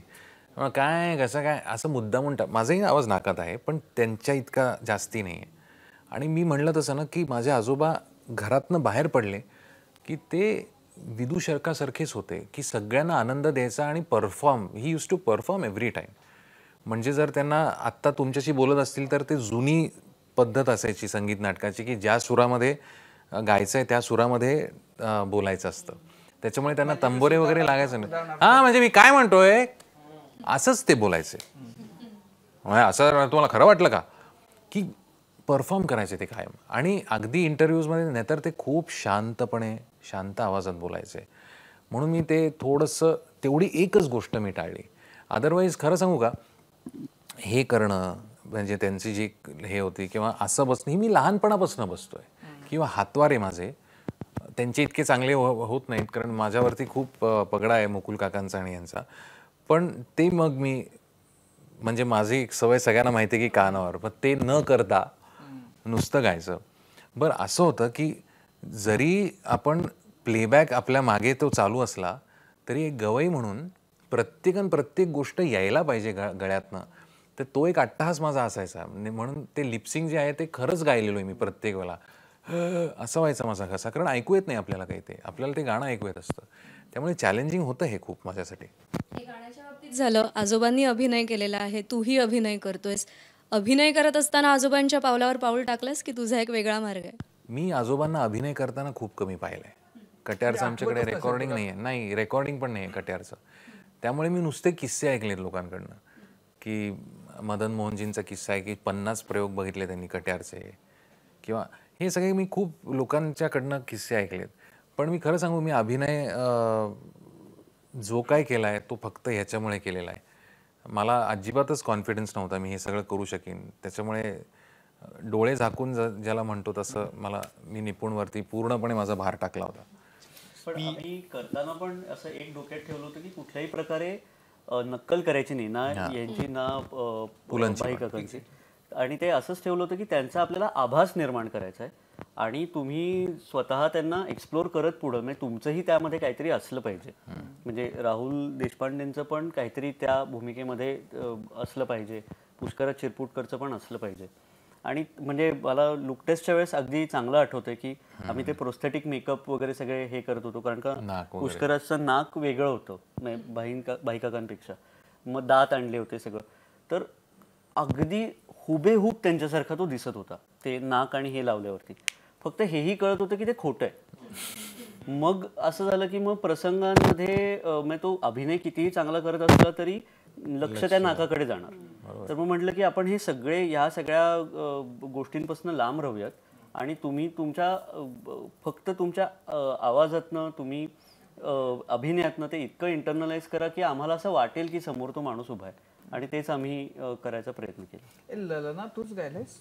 काय कसं काय असं मुद्दामून टा माझाही आवाज नाकात आहे पण त्यांच्या इतका जास्ती नाही आहे आणि मी म्हणलं तसं ना की माझे आजोबा घरातनं बाहेर पडले की ते विदूशर्कासारखेच होते की सगळ्यांना आनंद द्यायचा आणि perform he used to perform every time म्हणजे जर त्यांना आत्ता तुमच्याशी बोलत असतील तर ते जुनी पद्धत असायची संगीत नाटकाची की ज्या सुरामध्ये गायचं आहे त्या सुरामध्ये बोलायचं असतं त्याच्यामुळे त्यांना म्हणजे तंबोरे वगैरे लागायचं नाही हा म्हणजे मी काय म्हणतोय असंच ते बोलायचे म्हणजे असं तुम्हाला खरं वाटलं का की परफॉर्म करायचे ते कायम आणि अगदी इंटरव्ह्यूजमध्ये नाहीतर ते खूप शांतपणे शांत आवाजात बोलायचे म्हणून मी ते थोडंसं तेवढी एकच गोष्ट मी टाळली अदरवाईज खरं सांगू का हे करणं म्हणजे त्यांची जी हे होती किंवा असं बसणं ही मी लहानपणापासून बसतोय किंवा हातवारे माझे त्यांचे इतके चांगले हो-, होत नाहीत कारण माझ्यावरती खूप पगडा आहे मुकुल काकांचा आणि यांचा पण ते मग मी म्हणजे माझी एक सवय सगळ्यांना माहिती आहे की कानावर पण ते न करता नुसतं गायचं बरं असं होतं की जरी आपण प्लेबॅक आपल्या मागे तो चालू असला तरी एक गवई म्हणून प्रत्येकान प्रत्येक गोष्ट यायला पाहिजे ग गळ्यातनं तर तो एक अट्टहास माझा असायचा म्हणजे म्हणून ते लिप्सिंग जे आहे ते खरंच गायलेलो आहे मी प्रत्येक वेळेला असं व्हायचा माझा कसा कारण ऐकू येत नाही आपल्याला काही ते आपल्याला ते गाणं ऐकू येत असतं त्यामुळे चॅलेंजिंग होतं हे खूप माझ्यासाठी
झालं आजोबांनी अभिनय केलेला आहे तूही अभिनय करतोयस अभिनय करत असताना आजोबांच्या पावलावर पाऊल टाकलंस की तुझा एक वेगळा मार्ग आहे
मी आजोबांना अभिनय करताना खूप कमी पाहिलंय कट्यारचं आमच्याकडे रेकॉर्डिंग नाही आहे नाही रेकॉर्डिंग पण नाही आहे कट्यारचं त्यामुळे मी नुसते किस्से ऐकलेत लोकांकडनं की मदन मोहनजींचा किस्सा आहे की पन्नास प्रयोग बघितले त्यांनी कट्यारचे किंवा हे सगळे मी खूप लोकांच्याकडनं किस्से ऐकलेत पण मी खरं सांगू मी अभिनय जो काय केला आहे तो फक्त ह्याच्यामुळे केलेला आहे मला अजिबातच कॉन्फिडन्स नव्हता मी हे सगळं करू शकेन त्याच्यामुळे डोळे झाकून ज्याला म्हणतो तसं मला मी निपुणवरती पूर्णपणे माझा भार टाकला होता
पण मी करताना पण असं एक डोक्यात ठेवलं होतं की कुठल्याही प्रकारे नक्कल करायची नाही ना यांची ना पुलांची काकांची आणि ते असंच ठेवलं होतं की त्यांचा आपल्याला आभास निर्माण करायचा आहे आणि तुम्ही स्वतः त्यांना एक्सप्लोअर करत पुढं म्हणजे तुमचंही त्यामध्ये काहीतरी असलं पाहिजे म्हणजे राहुल देशपांडेंचं पण काहीतरी त्या भूमिकेमध्ये असलं पाहिजे पुष्कराज चिरपुटकरचं पण असलं पाहिजे आणि म्हणजे मला लुकटेस्टच्या वेळेस अगदी चांगलं आठवतंय की आम्ही ते प्रोस्थेटिक मेकअप वगैरे सगळे हे करत होतो कारण का पुष्कराजचं नाक वेगळं होतं म्हणजे बाईन बाईकाकांपेक्षा मग दात आणले होते सगळं तर अगदी हुबेहूब त्यांच्यासारखा तो दिसत होता ते नाक आणि हे लावल्यावरती फक्त हेही कळत होतं की ते खोटं आहे मग असं झालं की मग प्रसंगांमध्ये तो अभिनय कितीही चांगला करत असला तरी लक्ष त्या नाकाकडे जाणार तर मग म्हटलं की आपण हे सगळे ह्या सगळ्या गोष्टींपासून लांब राहूयात आणि तुम्ही तुमच्या फक्त तुमच्या आवाजातनं तुम्ही अभिनयातनं ते इतकं इंटरनलाइज करा की आम्हाला असं वाटेल की समोर तो माणूस उभा आहे आणि तेच आम्ही करायचा प्रयत्न
केला
ललना तूच गायलेस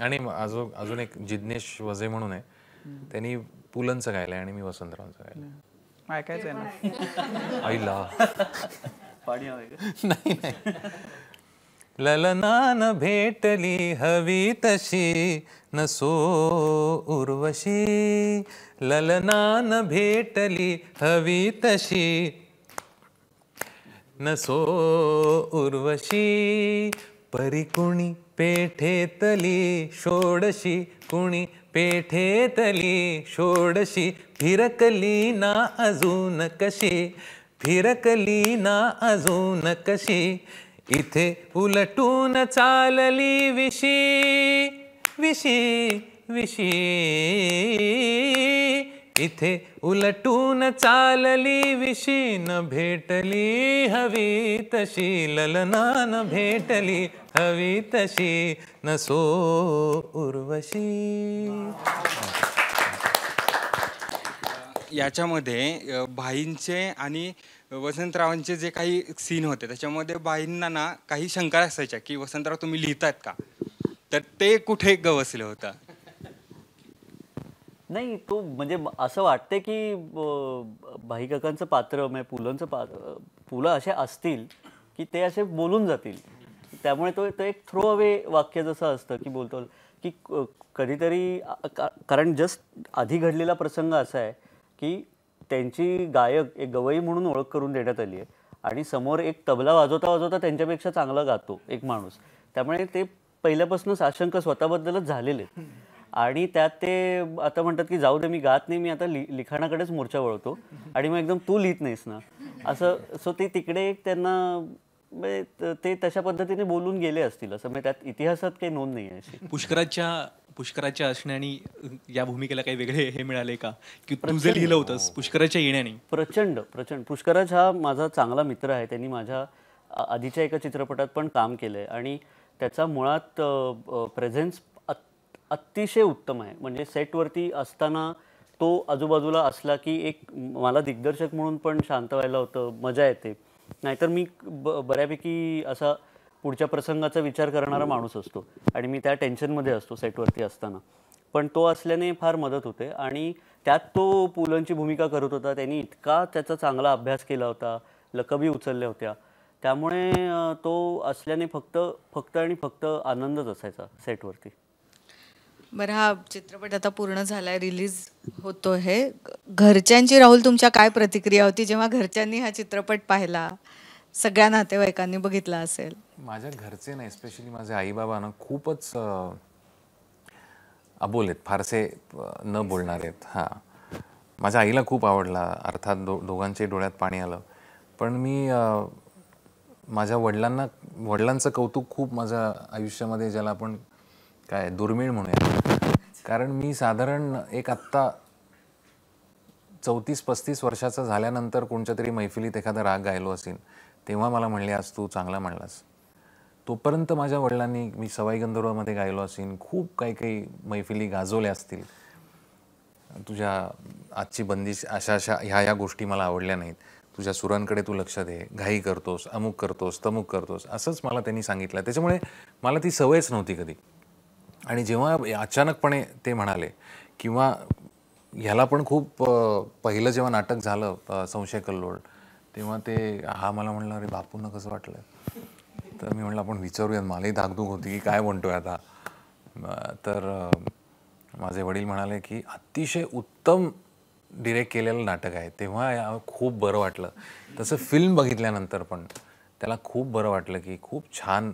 आणि अजून एक जिज्ञेश वजे म्हणून आहे त्यांनी पुलंचं गायलंय आणि मी वसंतरावचं गायलंय
ऐकायचं ना
आईला
नाही
ललनान भेटली हवी तशी नसो उर्वशी ललनान भेटली हवी तशी नसो उर्वशी परी कुणी पेठेतली षोडशी कुणी पेठेतली षोडशी फिरकली ना अजून कशी फिरकली ना अजून कशी इथे उलटून चालली विशी विशी विशी इथे उलटून चालली विशी न भेटली हवी तशी ललना न भेटली हवी तशी न सो उर्वशी याच्यामध्ये भाईंचे आणि
वसंतरावांचे जे काही सीन होते त्याच्यामध्ये बाईंना ना काही शंका असायच्या की वसंतराव तुम्ही लिहितात का तर ते कुठे गवसले होता
नाही तो म्हणजे असं वाटते की भाई काकांचं पात्र म्हणजे पुलांचं पात्र पुलं असे असतील की ते असे बोलून जातील त्यामुळे तो तो एक थ्रो अवे वाक्य जसं असतं की बोलतो की कधीतरी कारण जस्ट आधी घडलेला प्रसंग असा आहे की त्यांची गायक एक गवई म्हणून ओळख करून देण्यात आली आहे आणि समोर एक तबला वाजवता वाजवता त्यांच्यापेक्षा चांगला गातो एक माणूस त्यामुळे ते पहिल्यापासूनच साशंक स्वतःबद्दलच झालेले आणि त्यात ते आता म्हणतात की जाऊ दे मी गात नाही मी आता लि लिखाणाकडेच मोर्चा वळवतो आणि मग एकदम तू लिहित नाहीस ना असं सो ते तिकडे एक त्यांना म्हणजे ते तशा पद्धतीने बोलून गेले असतील असं म्हणजे त्यात इतिहासात काही नोंद नाही आहे
पुष्कराच्या पुष्कराच्या असण्याने या भूमिकेला काही वेगळे हे मिळाले का की तू जे लिहिलं होतं पुष्कराच्या येण्याने प्रचंड प्रचंड पुष्कराज
हा माझा चांगला मित्र आहे त्यांनी माझ्या आधीच्या एका चित्रपटात पण काम केलं आहे आणि त्याचा मुळात प्रेझेन्स अतिशय उत्तम आहे म्हणजे सेटवरती असताना तो आजूबाजूला असला की एक मला दिग्दर्शक म्हणून पण शांत व्हायला होतं मजा येते नाहीतर मी ब बऱ्यापैकी असा पुढच्या प्रसंगाचा विचार करणारा माणूस असतो आणि मी त्या टेन्शनमध्ये असतो सेटवरती असताना पण तो असल्याने फार मदत होते आणि त्यात तो पुलंची भूमिका करत होता त्यांनी इतका त्याचा चांगला अभ्यास केला होता लकबी उचलल्या होत्या त्यामुळे तो असल्याने फक्त फक्त आणि फक्त आनंदच असायचा सेटवरती
बरं हा चित्रपट आता पूर्ण झाला आहे रिलीज होतो हे घरच्यांची राहुल तुमच्या काय प्रतिक्रिया होती जेव्हा घरच्यांनी हा चित्रपट पाहिला सगळ्या नातेवाईकांनी बघितला असेल
माझ्या घरचे ना स्पेशली माझे आई ना खूपच अबोल आहेत फारसे न बोलणार आहेत हा माझ्या आईला खूप आवडला अर्थात दो डोळ्यात पाणी आलं पण मी माझ्या वडिलांना वडिलांचं कौतुक खूप माझ्या आयुष्यामध्ये ज्याला आपण काय दुर्मिळ म्हणूया कारण मी साधारण एक आत्ता चौतीस पस्तीस वर्षाचा झाल्यानंतर कोणत्या तरी मैफिलीत एखादा राग गायलो असेल तेव्हा मला म्हणले आज तू चांगला म्हणलास तोपर्यंत माझ्या वडिलांनी मी सवाई गंधर्वामध्ये गायलो असेल खूप काही काही मैफिली गाजवल्या असतील तुझ्या आजची बंदिश अशा अशा ह्या ह्या गोष्टी मला आवडल्या नाहीत तुझ्या सुरांकडे तू लक्ष दे घाई करतोस अमुक करतोस तमुक करतोस असंच मला त्यांनी सांगितलं त्याच्यामुळे मला ती सवयच नव्हती कधी आणि जेव्हा अचानकपणे ते म्हणाले किंवा ह्याला पण खूप पहिलं जेव्हा नाटक झालं संशय कल्लोळ तेव्हा ते हा मला म्हणलं अरे बापूंना कसं वाटलं तर मी म्हणलं आपण विचारूयात मलाही धाकधूक होती की काय म्हणतोय आता तर माझे वडील म्हणाले की अतिशय उत्तम डिरेक्ट केलेलं नाटक आहे तेव्हा खूप बरं वाटलं तसं फिल्म बघितल्यानंतर पण त्याला खूप बरं वाटलं की खूप छान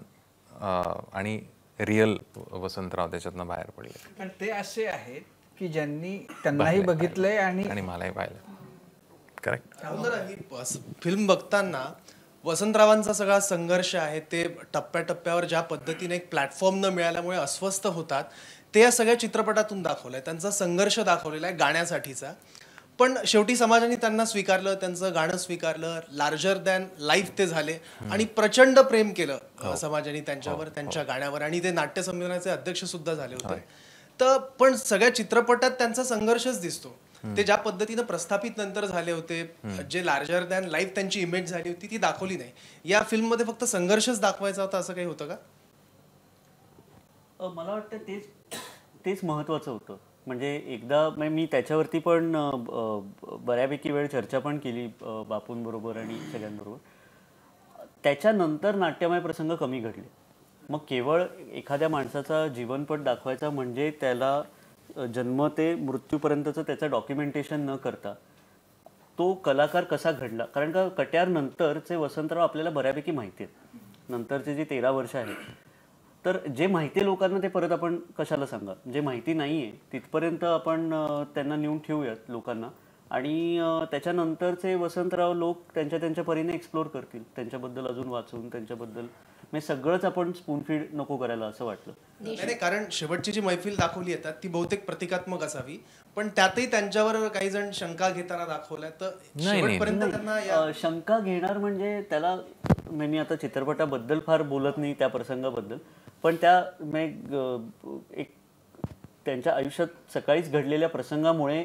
आणि रिअल वसंतराव त्याच्यातनं बाहेर पडले
पण ते असे आहेत की ज्यांनी
त्यांनाही बघितलंय आणि मलाही पाहिलं
करेक्ट
फिल्म बघताना वसंतरावांचा सगळा संघर्ष आहे ते टप्प्याटप्प्यावर ज्या पद्धतीने एक प्लॅटफॉर्म न मिळाल्यामुळे अस्वस्थ होतात ते या सगळ्या चित्रपटातून दाखवलंय त्यांचा संघर्ष दाखवलेला आहे गाण्यासाठीचा पण शेवटी समाजाने त्यांना स्वीकारलं त्यांचं गाणं स्वीकारलं लार्जर दॅन लाईफ ते झाले आणि प्रचंड प्रेम केलं हो. समाजाने त्यांच्यावर हो, हो. त्यांच्या गाण्यावर आणि ते नाट्यसंमेलनाचे अध्यक्ष सुद्धा झाले होते तर पण सगळ्या चित्रपटात त्यांचा संघर्षच दिसतो ते ज्या पद्धतीनं प्रस्थापित नंतर झाले होते जे लार्जर दॅन लाईफ त्यांची इमेज झाली होती ती दाखवली नाही या फिल्म मध्ये फक्त संघर्षच दाखवायचा होता असं काही होतं का
मला वाटतं तेच तेच महत्वाचं होतं म्हणजे एकदा म्हणजे मी त्याच्यावरती पण बऱ्यापैकी वेळ चर्चा पण केली बापूंबरोबर आणि सगळ्यांबरोबर त्याच्यानंतर नाट्यमय प्रसंग कमी घडले मग केवळ एखाद्या माणसाचा जीवनपट दाखवायचा म्हणजे त्याला जन्म ते मृत्यूपर्यंतचं त्याचं डॉक्युमेंटेशन न करता तो कलाकार कसा घडला कारण का कट्यारनंतरचे वसंतराव आपल्याला बऱ्यापैकी माहिती आहेत नंतरचे जे तेरा वर्ष आहेत तर जे माहिती लोकांना ते परत आपण कशाला सांगा जे माहिती नाही आहे तिथपर्यंत आपण त्यांना नेऊन ठेवूयात लोकांना आणि त्याच्यानंतरचे वसंतराव लोक त्यांच्या त्यांच्या परीने एक्सप्लोर करतील त्यांच्याबद्दल अजून वाचून त्यांच्याबद्दल म्हणजे सगळंच आपण स्पूनफीड नको करायला असं वाटलं
नाही कारण शेवटची जी मैफिल दाखवली येतात ती बहुतेक प्रतिकात्मक असावी पण त्यातही त्यांच्यावर काही जण शंका घेताना दाखवल्या तर शेवटपर्यंत शंका
घेणार म्हणजे त्याला मी आता चित्रपटाबद्दल फार बोलत नाही त्या प्रसंगाबद्दल पण त्या एक त्यांच्या आयुष्यात सकाळीच घडलेल्या प्रसंगामुळे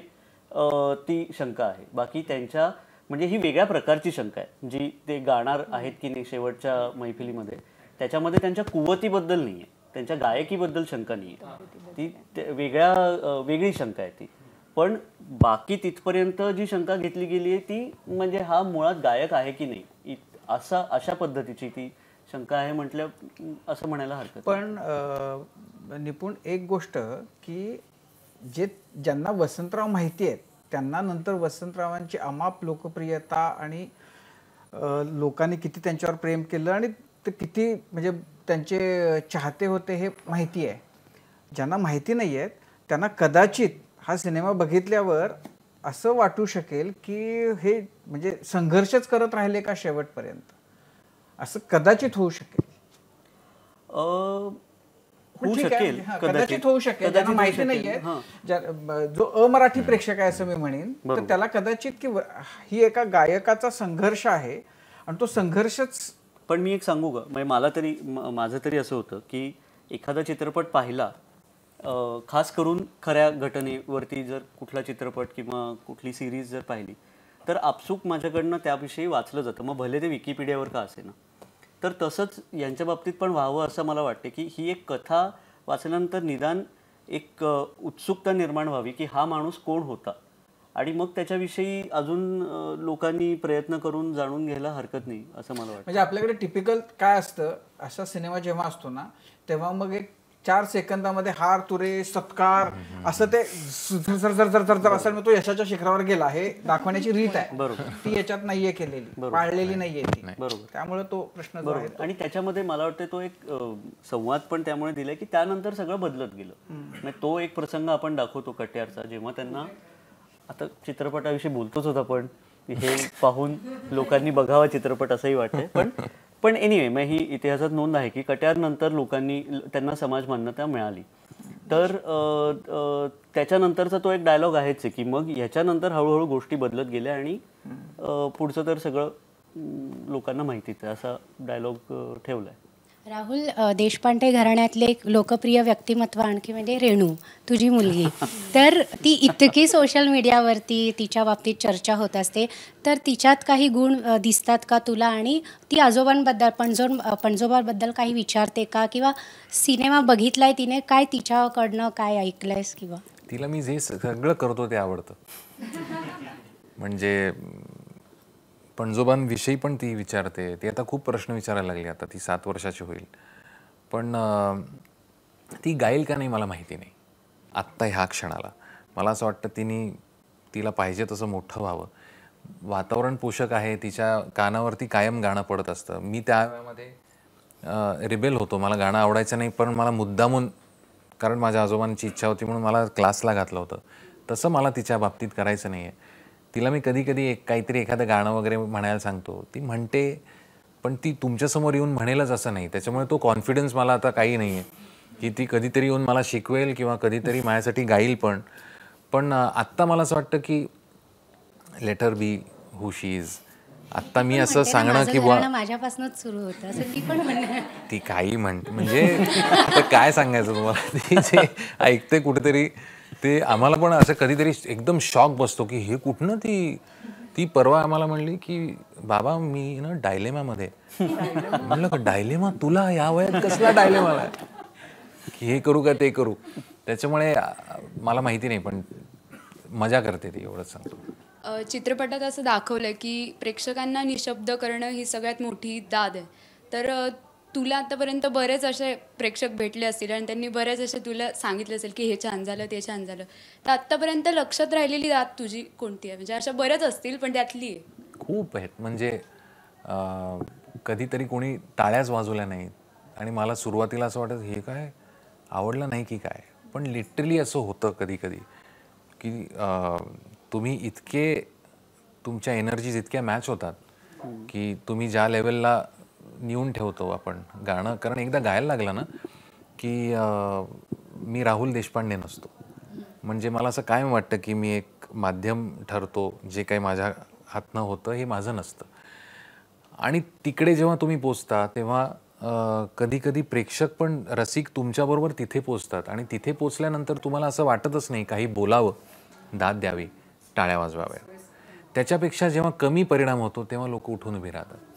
ती शंका आहे बाकी त्यांच्या म्हणजे ही वेगळ्या प्रकारची शंका आहे जी ते गाणार आहेत की नाही शेवटच्या मैफिलीमध्ये त्याच्यामध्ये त्यांच्या कुवतीबद्दल नाही आहे त्यांच्या गायकीबद्दल शंका नाही आहे ती वेगळ्या वेगळी शंका आहे ती पण बाकी तिथपर्यंत जी शंका घेतली गेली आहे ती म्हणजे हा मुळात गायक आहे की नाही असा अशा पद्धतीची ती शंका आहे म्हटलं असं म्हणायला हरकत
पण निपुण एक गोष्ट की जे ज्यांना वसंतराव माहिती आहेत त्यांना नंतर वसंतरावांची अमाप लोकप्रियता आणि लोकांनी किती त्यांच्यावर प्रेम केलं आणि ते किती म्हणजे त्यांचे चाहते होते हे माहिती आहे ज्यांना माहिती नाही आहेत त्यांना कदाचित हा सिनेमा बघितल्यावर असं वाटू शकेल की हे म्हणजे संघर्षच करत राहिले का शेवटपर्यंत असं कदाचित होऊ शकेल होऊ शकेल कदाचित होऊ शकेल त्यांना माहिती नाहीये जो अमराठी प्रेक्षक आहे असं मी म्हणेन तर त्याला कदाचित की ही एका गायकाचा संघर्ष आहे आणि तो संघर्षच
पण मी एक सांगू का म्हणजे मला तरी माझं तरी असं होतं की एखादा चित्रपट पाहिला खास करून खऱ्या घटनेवरती जर कुठला चित्रपट किंवा कुठली सिरीज जर पाहिली तर आपसूक माझ्याकडनं त्याविषयी वाचलं जातं मग भले ते विकिपीडियावर का असे ना तर तसंच यांच्या बाबतीत पण व्हावं असं मला वाटते की ही एक कथा वाचल्यानंतर निदान एक उत्सुकता निर्माण व्हावी की हा माणूस कोण होता आणि मग त्याच्याविषयी अजून लोकांनी प्रयत्न करून जाणून घ्यायला हरकत नाही असं मला वाटतं म्हणजे
आपल्याकडे टिपिकल काय असतं असा सिनेमा जेव्हा असतो ना तेव्हा मग एक चार सेकंदामध्ये हार तुरे सत्कार असं ते असं तो यशाच्या शिखरावर गेला हे दाखवण्याची रीत आहे बरोबर ती याच्यात नाहीये केलेली पाळलेली नाहीये ती बरोबर त्यामुळे तो प्रश्न आहे आणि त्याच्यामध्ये मला वाटतं तो एक संवाद
पण त्यामुळे दिलाय की त्यानंतर सगळं बदलत गेलं म्हणजे तो एक प्रसंग आपण दाखवतो कट्यारचा जेव्हा त्यांना आता चित्रपटाविषयी बोलतोच होता पण हे पाहून लोकांनी बघावा चित्रपट असंही वाटतंय पण पण एनिवे मग ही इतिहासात नोंद आहे की कट्यारनंतर लोकांनी त्यांना समाज मान्यता मिळाली तर त्याच्यानंतरचा तो एक डायलॉग आहेच की मग ह्याच्यानंतर हळूहळू गोष्टी बदलत गेल्या आणि पुढचं तर सगळं लोकांना माहितीच आहे असा डायलॉग ठेवला आहे
राहुल देशपांडे घराण्यातले एक लोकप्रिय व्यक्तिमत्व आणखी म्हणजे रेणू तुझी मुलगी तर ती इतकी सोशल मीडियावरती तिच्या बाबतीत चर्चा होत असते तर तिच्यात काही गुण दिसतात का तुला आणि ती आजोबांबद्दल पणजो पणजोबाबद्दल काही विचारते का किंवा सिनेमा बघितलाय तिने काय तिच्याकडनं काय ऐकलंयस किंवा
तिला मी जे सगळं करतो ते आवडतं म्हणजे पणजोबांविषयी पण ती विचारते ती आता खूप प्रश्न विचारायला लागली आता ती सात वर्षाची होईल पण ती गाईल का नाही मला माहिती नाही आत्ता ह्या क्षणाला मला असं वाटतं तिने तिला पाहिजे तसं मोठं व्हावं वातावरण पोषक आहे तिच्या कानावरती कायम गाणं पडत असतं मी त्या रिबेल होतो मला गाणं आवडायचं नाही पण मला मुद्दामून कारण माझ्या आजोबांची इच्छा होती म्हणून मला क्लासला घातलं होतं तसं मला तिच्या बाबतीत करायचं नाही आहे तिला मी कधी कधी एक काहीतरी एखादं गाणं वगैरे म्हणायला सांगतो ती म्हणते पण ती तुमच्यासमोर येऊन म्हणेलच असं नाही त्याच्यामुळे तो कॉन्फिडन्स मला आता काही नाही आहे की ती कधीतरी येऊन मला शिकवेल किंवा कधीतरी माझ्यासाठी गाईल पण पण आत्ता मला असं वाटतं की लेटर बी हुशीज आत्ता मी असं सांगणं की
माझ्यापासूनच सुरू होतं असं ती पण
ती काही म्हण म्हणजे काय सांगायचं तुम्हाला ऐकते कुठेतरी ते आम्हाला पण असं कधीतरी एकदम शॉक बसतो की हे कुठनं ती ती परवा आम्हाला म्हणली की बाबा मी ना डायलेमामध्ये म्हणलं का डायलेमा तुला या वयात कसला डायलेमाला की हे करू का ते करू त्याच्यामुळे मला माहिती नाही पण मजा करते ती एवढंच सांगतो
चित्रपटात असं दाखवलं की प्रेक्षकांना निशब्द करणं ही सगळ्यात मोठी दाद आहे तर तुला आतापर्यंत बरेच असे प्रेक्षक भेटले असतील आणि त्यांनी बरेच असे तुला सांगितले असेल की हे छान झालं ते छान झालं तर आत्तापर्यंत लक्षात राहिलेली दात तुझी कोणती आहे म्हणजे अशा बऱ्याच असतील पण त्यातली
खूप आहेत म्हणजे कधीतरी कोणी टाळ्याच वाजवल्या नाहीत आणि मला सुरुवातीला असं वाटत हे काय आवडलं नाही की काय पण लिटरली असं होतं कधी कधी की तुम्ही इतके तुमच्या एनर्जीज इतक्या मॅच होतात की तुम्ही ज्या लेवलला नेऊन ठेवतो आपण गाणं कारण एकदा गायला लागलं ना की मी राहुल देशपांडे नसतो म्हणजे मला असं काय वाटतं की मी एक माध्यम ठरतो जे काही माझ्या हातनं होतं हे माझं नसतं आणि तिकडे जेव्हा तुम्ही पोचता तेव्हा कधी कधी प्रेक्षक पण रसिक तुमच्याबरोबर तिथे पोचतात आणि तिथे पोचल्यानंतर तुम्हाला असं वाटतच नाही काही बोलावं दाद द्यावी टाळ्या वाजवाव्या त्याच्यापेक्षा जेव्हा कमी परिणाम होतो तेव्हा लोक उठून उभी राहतात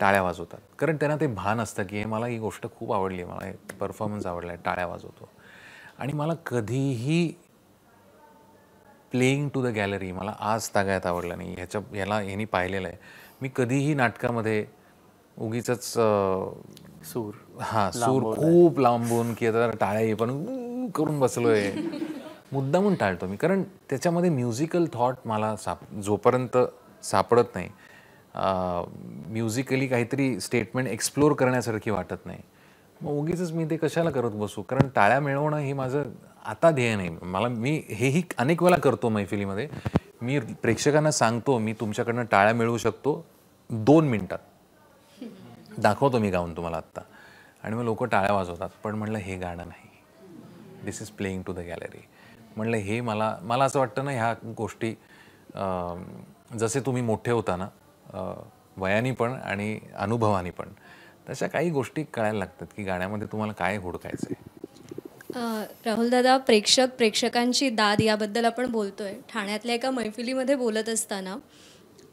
टाळ्या वाजवतात कारण त्यांना ते भान असतं की हे मला ही गोष्ट खूप आवडली मला परफॉर्मन्स आवडला आहे टाळ्या वाजवतो आणि मला कधीही प्लेईंग टू द गॅलरी मला आज तागायत आवडला नाही ह्याच्या ह्याला ह्यानी पाहिलेलं आहे मी कधीही नाटकामध्ये उगीच सूर हां सूर खूप लांबून की आता टाळ्या पण करून बसलो आहे मुद्दामून टाळतो मी कारण त्याच्यामध्ये म्युझिकल थॉट मला साप जोपर्यंत सापडत नाही म्युझिकली काहीतरी स्टेटमेंट एक्सप्लोअर करण्यासारखी वाटत नाही मग उगीच मी ते कशाला करत बसू कारण टाळ्या मिळवणं हे माझं आता ध्येय नाही मला मी हेही अनेक वेळा करतो मैफिलीमध्ये मी प्रेक्षकांना सांगतो मी तुमच्याकडनं टाळ्या मिळवू शकतो दोन मिनटात दाखवतो मी गाऊन तुम्हाला आत्ता आणि मग लोक टाळ्या वाजवतात पण म्हणलं हे गाणं नाही this is playing to the gallery म्हणलं हे मला मला असं वाटतं ना ह्या गोष्टी जसे तुम्ही मोठे होता ना वयाने पण आणि अनुभवाने पण तशा काही गोष्टी कळायला लागतात की गाण्यामध्ये तुम्हाला काय हुडकायचं
राहुल दादा प्रेक्षक प्रेक्षकांची दाद याबद्दल आपण बोलतोय ठाण्यातल्या एका मैफिलीमध्ये बोलत असताना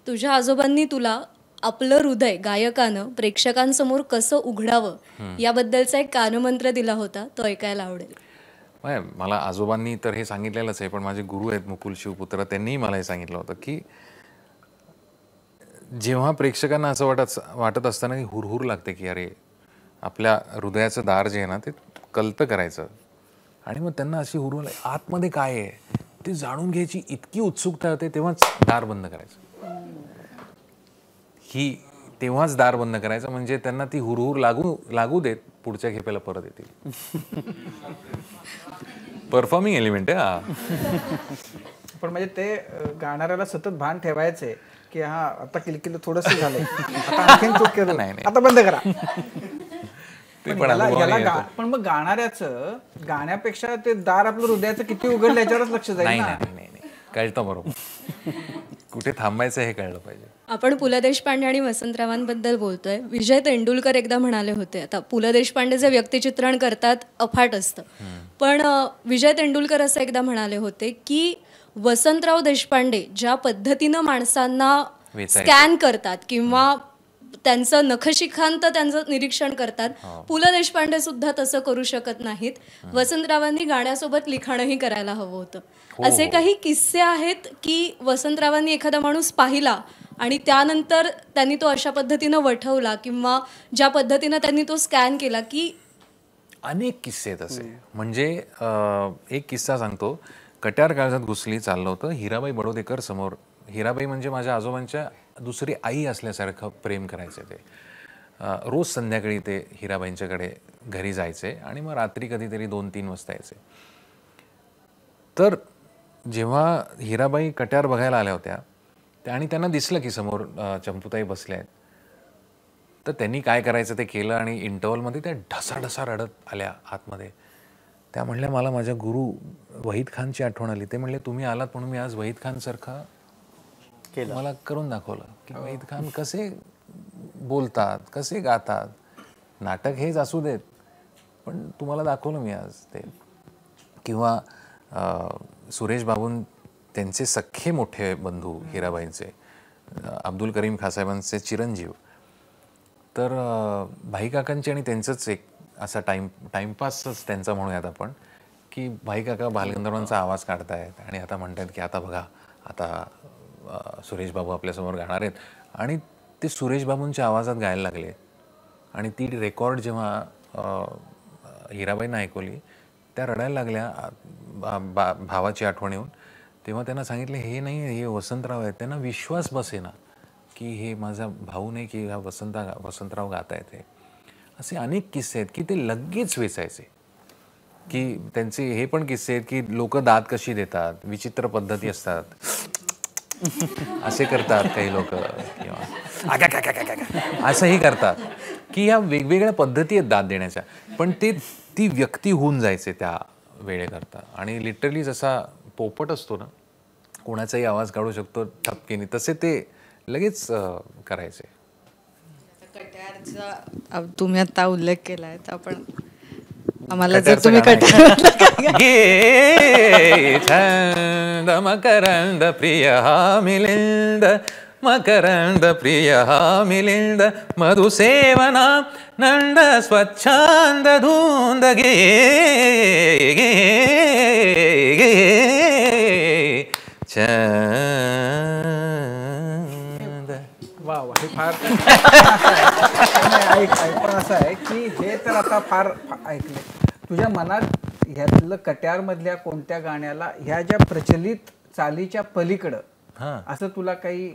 तुझ्या आजोबांनी तुला आपलं हृदय गायकानं प्रेक्षकांसमोर कसं उघडावं याबद्दलचा एक कानमंत्र दिला होता तो ऐकायला आवडेल
मला आजोबांनी तर हे सांगितलेलंच आहे पण माझे गुरु आहेत मुकुल शिवपुत्र त्यांनीही मला हे सांगितलं होतं की जेव्हा प्रेक्षकांना असं वाटत वाटत असताना की हुरहुर लागते की अरे आपल्या हृदयाचं दार जे आहे ना ते कलतं करायचं आणि मग त्यांना अशी हुरहुर आतमध्ये काय आहे ते जाणून घ्यायची इतकी उत्सुकता होते तेव्हाच दार बंद करायचं ही तेव्हाच दार बंद करायचं म्हणजे त्यांना ती हुरहुर लागू लागू देत पुढच्या खेपेला परत
येतील
परफॉर्मिंग एलिमेंट आहे
पण म्हणजे ते गाणाऱ्याला सतत भान ठेवायचे की हा आता किल थोडसं थोडस
झालंय आता चूक केलं नाही
आता बंद करा पण मग गाणाऱ्याच गाण्यापेक्षा ते दार आपलं हृदयाचं किती उघडलं याच्यावरच लक्ष जाईल
कळतं बरोबर कुठे थांबायचं हे कळलं पाहिजे
आपण
पु ल देशपांडे आणि वसंतरावांबद्दल बोलतोय विजय तेंडुलकर एकदा म्हणाले होते आता पु ल देशपांडे जे व्यक्तिचित्रण करतात अफाट असतं पण विजय तेंडुलकर असं एकदा म्हणाले होते की वसंतराव देशपांडे ज्या पद्धतीनं माणसांना स्कॅन करतात किंवा त्यांचं नखशिखांत त्यांचं निरीक्षण करतात हो. पु ल देशपांडे सुद्धा तसं करू शकत नाहीत वसंतरावांनी गाण्यासोबत लिखाणही करायला हवं होतं हो, हो. असे काही किस्से आहेत की वसंतरावांनी एखादा माणूस पाहिला आणि त्यानंतर त्यांनी तो अशा पद्धतीनं वठवला किंवा ज्या पद्धतीनं त्यांनी तो स्कॅन केला की
अनेक किस्से आहेत असे म्हणजे एक किस्सा सांगतो कट्यार काळजात घुसली चाललं होतं हिराबाई बडोदेकर समोर हिराबाई म्हणजे माझ्या आजोबांच्या दुसरी आई असल्यासारखं प्रेम करायचे ते रोज संध्याकाळी ते हिराबाईंच्याकडे घरी जायचे आणि मग रात्री कधीतरी दोन तीन वाजता यायचे तर जेव्हा हिराबाई कट्यार बघायला आल्या होत्या त्या आणि त्यांना दिसलं की समोर चंपूताई बसल्या आहेत तर त्यांनी काय करायचं ते केलं आणि इंटरवलमध्ये त्या ढसाढसा रडत आल्या आतमध्ये त्या म्हणल्या मला माझ्या गुरु वहीद खानची आठवण आली ते म्हणले तुम्ही आलात म्हणून मी आज वहीद खानसारखा केलं मला करून दाखवलं की हो. वहीद खान कसे बोलतात कसे गातात नाटक हेच असू देत पण तुम्हाला दाखवलं मी आज ते किंवा सुरेश बाबून त्यांचे सख्खे मोठे बंधू हिराबाईंचे अब्दुल करीम खासाहेबांचे चिरंजीव तर भाई काकांचे आणि त्यांचंच एक असा टाइम टाइमपासच त्यांचा म्हणूयात आपण की भाई काका बालगंधर्वांचा आवाज काढतायत आणि आता म्हणतात की आता बघा आता सुरेश बाबू आपल्यासमोर गाणार आहेत आणि ते सुरेश बाबूंच्या आवाजात गायला लागले आणि ती रेकॉर्ड जेव्हा हिराबाईंना ऐकवली त्या रडायला लागल्या बा, भावाची आठवण येऊन तेव्हा त्यांना सांगितलं हे नाही हे वसंतराव आहेत त्यांना विश्वास बसेना की हे माझा भाऊ नाही की हा वसंता वसंतराव गात आहेत हे असे अनेक किस्से आहेत की ते लगेच वेचायचे की त्यांचे हे पण किस्से आहेत की लोक दात कशी देतात विचित्र पद्धती असतात असे करतात काही लोक किंवा असंही करतात की ह्या वेगवेगळ्या पद्धती आहेत दात देण्याच्या पण ते ती व्यक्ती होऊन जायचे त्या वेळेकरता आणि लिटरली जसा पोपट असतो ना कोणाचाही आवाज काढू शकतो ठपकेने तसे ते लगेच करायचे
अब तुम्ही आता उल्लेख केला आहे तर आपण आम्हाला जर तुम्ही
छंद मकरंद प्रिय हा मिलिंद मकरंद प्रिय हा मिलिंद मधुसेवना नंद स्वच्छांद धुंद गे गे गे छंद वा वा हे फार असं
आहे की हे तर आता फार ऐकले तुझ्या मनात ह्यातलं मधल्या कोणत्या गाण्याला ह्या ज्या प्रचलित चालीच्या पलीकडं असं तुला काही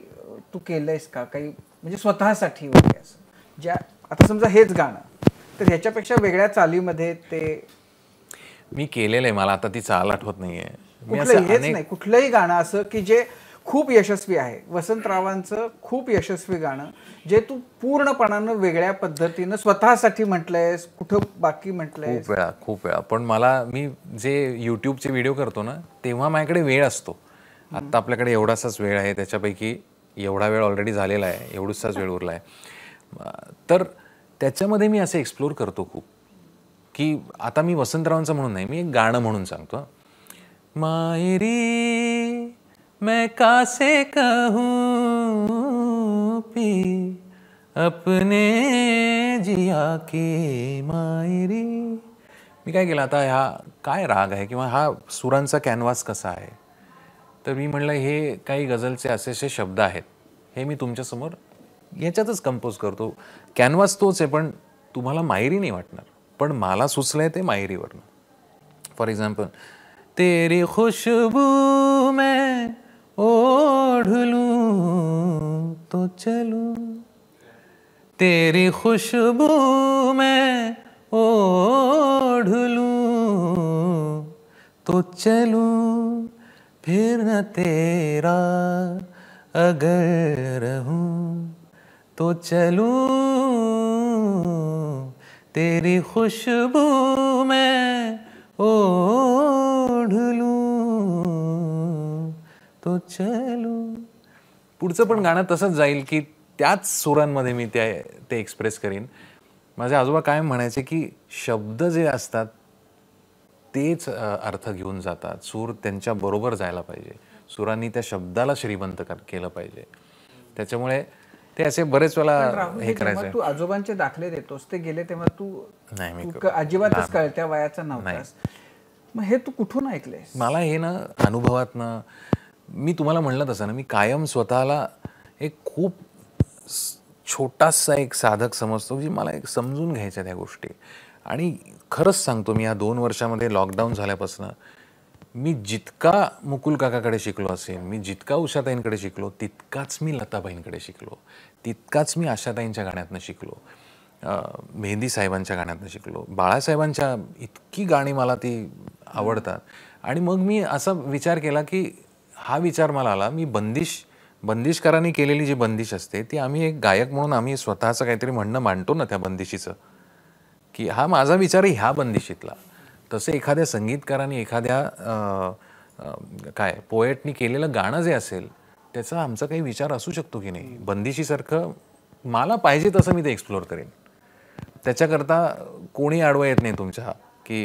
तू केलंयस का काही म्हणजे स्वतःसाठी वगैरे असं ज्या आता समजा हेच गाणं तर ह्याच्यापेक्षा वेगळ्या चालीमध्ये ते
मी केलेलं आहे मला आता ती चाल आठवत नाहीये
कुठलंही गाणं असं की जे खूप यशस्वी आहे वसंतरावांचं खूप यशस्वी गाणं जे तू पूर्णपणानं वेगळ्या पद्धतीनं स्वतःसाठी म्हटलंयस कुठं बाकी
म्हटलंय खूप वेळा खूप वेळा पण मला मी जे यूट्यूबचे व्हिडिओ करतो ना तेव्हा माझ्याकडे वेळ असतो आत्ता आपल्याकडे एवढासाच वेळ आहे त्याच्यापैकी एवढा वेळ ऑलरेडी झालेला आहे एवढूसाच वेळ उरला आहे तर त्याच्यामध्ये मी असं एक्सप्लोर करतो खूप की आता मी वसंतरावांचं म्हणून नाही मी एक गाणं म्हणून सांगतो
मायरी मैं कासे कहूँ पी अपने जिया की मायरी मी काय केलं आता हा काय राग आहे किंवा हा सुरांचा कॅनव्हास कसा आहे
तर मी म्हणलं हे काही गझलचे असे असे शब्द आहेत हे मी तुमच्यासमोर याच्यातच कंपोज करतो कॅनव्हास तोच आहे पण तुम्हाला मायरी नाही वाटणार पण मला
सुचलं आहे ते मायरीवरनं फॉर एक्झाम्पल तेरी खुशबू में ओढ़ तो चलू तेरी खुशबू में ओढ़ तो चलू फिर न तेरा अगर रहूं तो चलूं तेरी खुशबू में ओढ़ तो चलू
पुढचं पण गाणं तसंच जाईल
की त्याच
सुरांमध्ये मी त्या ते एक्सप्रेस करीन माझे आजोबा काय म्हणायचे की शब्द जे असतात तेच अर्थ घेऊन जातात सूर त्यांच्या बरोबर जायला पाहिजे सुरांनी त्या शब्दाला श्रीमंत केलं पाहिजे त्याच्यामुळे ते असे बरेच वेळा हे करायचं तू
आजोबांचे दाखले देतोस ते गेले तेव्हा तू नाही मी अजिबातच कळत्या वयाचा नव्हतास मग हे तू कुठून ऐकले मला
हे ना अनुभवात मी तुम्हाला म्हणलं तसं ना मी कायम स्वतःला एक खूप छोटासा एक साधक समजतो जी मला एक समजून घ्यायच्या त्या गोष्टी आणि खरंच सांगतो मी या दोन वर्षामध्ये लॉकडाऊन झाल्यापासून मी जितका मुकुल काकाकडे शिकलो असेल मी जितका उषाताईंकडे शिकलो तितकाच मी लताबाईंकडे शिकलो तितकाच मी आशाताईंच्या गाण्यातनं शिकलो मेहंदी साहेबांच्या गाण्यातनं शिकलो बाळासाहेबांच्या इतकी गाणी मला ती आवडतात आणि मग मी असा विचार केला की हा विचार मला आला मी बंदिश बंदिशकारांनी केलेली जी बंदिश असते ती आम्ही एक गायक म्हणून आम्ही स्वतःचं काहीतरी म्हणणं मांडतो ना त्या बंदिशीचं की हा माझा विचार ह्या बंदिशीतला तसे एखाद्या संगीतकाराने एखाद्या काय पोएटनी केलेलं गाणं जे असेल त्याचा आमचा काही विचार असू शकतो की नाही बंदिशीसारखं मला पाहिजे तसं मी ते एक्सप्लोअर करेन त्याच्याकरता कोणी आडवा येत नाही तुमच्या की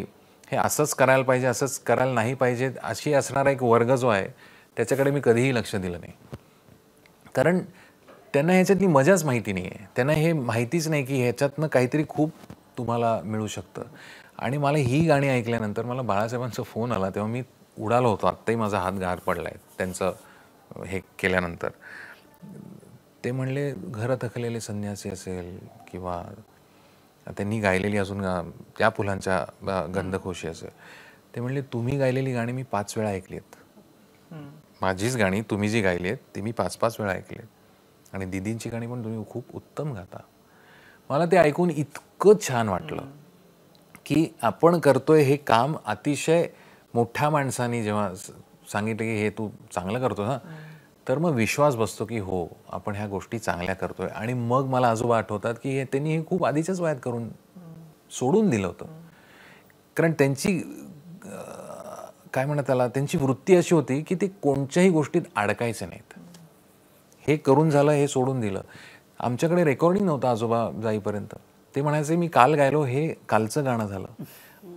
हे असंच करायला पाहिजे असंच करायला नाही पाहिजे अशी असणारा एक वर्ग जो आहे त्याच्याकडे मी कधीही लक्ष दिलं नाही कारण त्यांना ह्याच्यातली मजाच माहिती नाही आहे त्यांना हे माहितीच नाही की ह्याच्यातनं काहीतरी खूप तुम्हाला मिळू शकतं आणि मला ही गाणी ऐकल्यानंतर मला बाळासाहेबांचा फोन आला तेव्हा मी उडालो होतो आत्ताही माझा हात गार पडला आहे त्यांचं हे केल्यानंतर ते म्हणले घर थकलेले संन्यासी असेल किंवा त्यांनी गायलेली अजून त्या फुलांच्या गंधखोशी असेल ते म्हणले तुम्ही गायलेली गाणी मी पाच वेळा ऐकली आहेत माझीच गाणी तुम्ही जी गायली आहेत ती मी पाच पाच वेळा ऐकली आहेत आणि दिदींची गाणी पण तुम्ही खूप उत्तम गाता मला ते ऐकून इतकं छान वाटलं की आपण करतोय हे काम अतिशय मोठ्या माणसानी जेव्हा सांगितलं की हे तू चांगलं करतो ना तर मग विश्वास बसतो की हो आपण ह्या गोष्टी चांगल्या करतोय आणि मग मला आजोबा आठवतात की हे त्यांनी हे खूप आधीच्याच वयात करून सोडून दिलं होतं कारण त्यांची काय म्हणत आला त्यांची वृत्ती अशी होती की ते कोणत्याही गोष्टीत अडकायचे नाहीत हे करून झालं हे सोडून दिलं आमच्याकडे रेकॉर्डिंग नव्हतं आजोबा जाईपर्यंत ते म्हणायचे मी काल गायलो हे कालचं गाणं झालं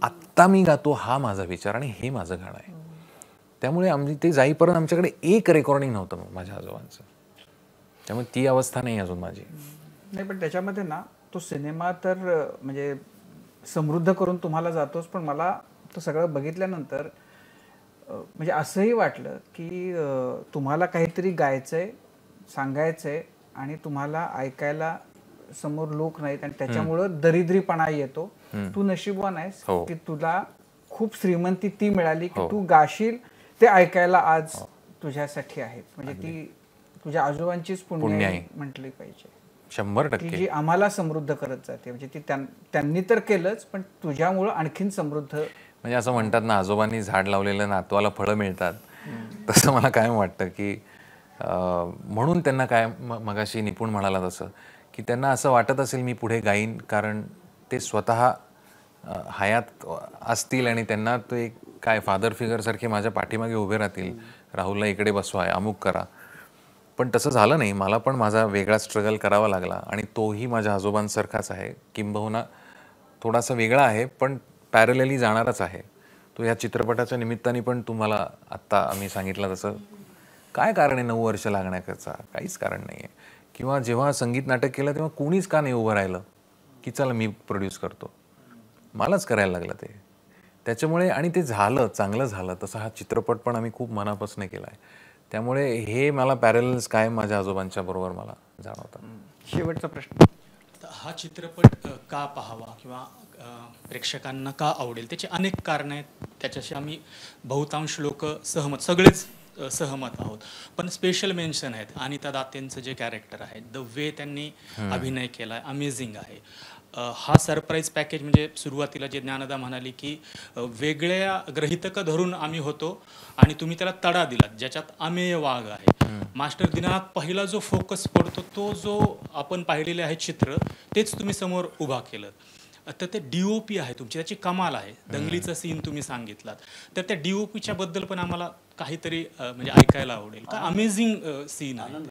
आत्ता मी गातो हा माझा विचार आणि हे माझं गाणं आहे त्यामुळे आम्ही ते जाईपर्यंत आमच्याकडे एक रेकॉर्डिंग नव्हतं माझ्या आजोबांचं त्यामुळे ती अवस्था नाही अजून माझी
नाही पण त्याच्यामध्ये ना तो सिनेमा तर म्हणजे समृद्ध करून तुम्हाला जातोच पण मला तो सगळं बघितल्यानंतर म्हणजे असंही वाटलं की तुम्हाला काहीतरी गायचंय सांगायचंय आणि तुम्हाला ऐकायला समोर लोक नाहीत आणि त्याच्यामुळं दरिद्रीपणा येतो तू नशीबवान आहेस हो. की तुला खूप श्रीमंती ती मिळाली की हो. तू गाशील ते ऐकायला आज हो. तुझ्यासाठी आहेत म्हणजे ती तुझ्या आजोबांचीच पुण्य म्हटली पाहिजे
शंभर टक्के जी
आम्हाला समृद्ध करत जाते म्हणजे ती त्यांनी तर केलंच पण तुझ्यामुळं आणखीन समृद्ध
म्हणजे असं म्हणतात ना आजोबांनी झाड लावलेलं नातवाला फळं मिळतात तसं मला कायम वाटतं की म्हणून त्यांना काय मगाशी निपुण म्हणाला तसं की त्यांना असं वाटत असेल मी पुढे गाईन कारण ते स्वतः हयात असतील आणि त्यांना ते काय फादर फिगरसारखे माझ्या पाठीमागे उभे राहतील राहुलला इकडे बसवाय अमुक करा पण तसं झालं नाही मला पण माझा वेगळा स्ट्रगल करावा लागला आणि तोही माझ्या आजोबांसारखाच आहे किंबहुना थोडासा वेगळा आहे पण पॅरलली जाणारच आहे तो या चित्रपटाच्या निमित्ताने पण तुम्हाला आत्ता आम्ही सांगितलं तसं काय कारण आहे नऊ वर्ष लागण्याकरचा काहीच कारण नाही आहे किंवा जेव्हा संगीत नाटक केलं तेव्हा कोणीच का नाही उभं राहिलं की चला मी प्रोड्यूस करतो मलाच करायला लागलं ते त्याच्यामुळे आणि ते झालं चांगलं झालं तसा हा चित्रपट पण आम्ही खूप मनापासून केला आहे त्यामुळे हे मला पॅरेलन्स काय माझ्या आजोबांच्या बरोबर मला जाणवतात
शेवटचा प्रश्न हा चित्रपट का पाहावा किंवा
प्रेक्षकांना
का आवडेल त्याची अनेक कारणं आहेत त्याच्याशी आम्ही बहुतांश लोक सहमत सगळेच सहमत आहोत पण स्पेशल मेन्शन आहेत अनिता दातेंचं जे कॅरेक्टर आहे द वे त्यांनी अभिनय केला अमेझिंग आहे हा सरप्राईज पॅकेज म्हणजे सुरुवातीला जे ज्ञानदा म्हणाली की वेगळ्या ग्रहितकं धरून आम्ही होतो आणि तुम्ही त्याला तडा दिलात ज्याच्यात अमेय वाघ आहे मास्टर दिनात पहिला जो फोकस पडतो तो जो आपण पाहिलेले आहे चित्र तेच तुम्ही समोर उभा केलं तर ते डी ओ पी आहे तुमची त्याची कमाल आहे दंगलीचं सीन तुम्ही सांगितलात तर त्या डी ओ पीच्या बद्दल पण आम्हाला काहीतरी म्हणजे ऐकायला आवडेल का अमेझिंग सीन आहे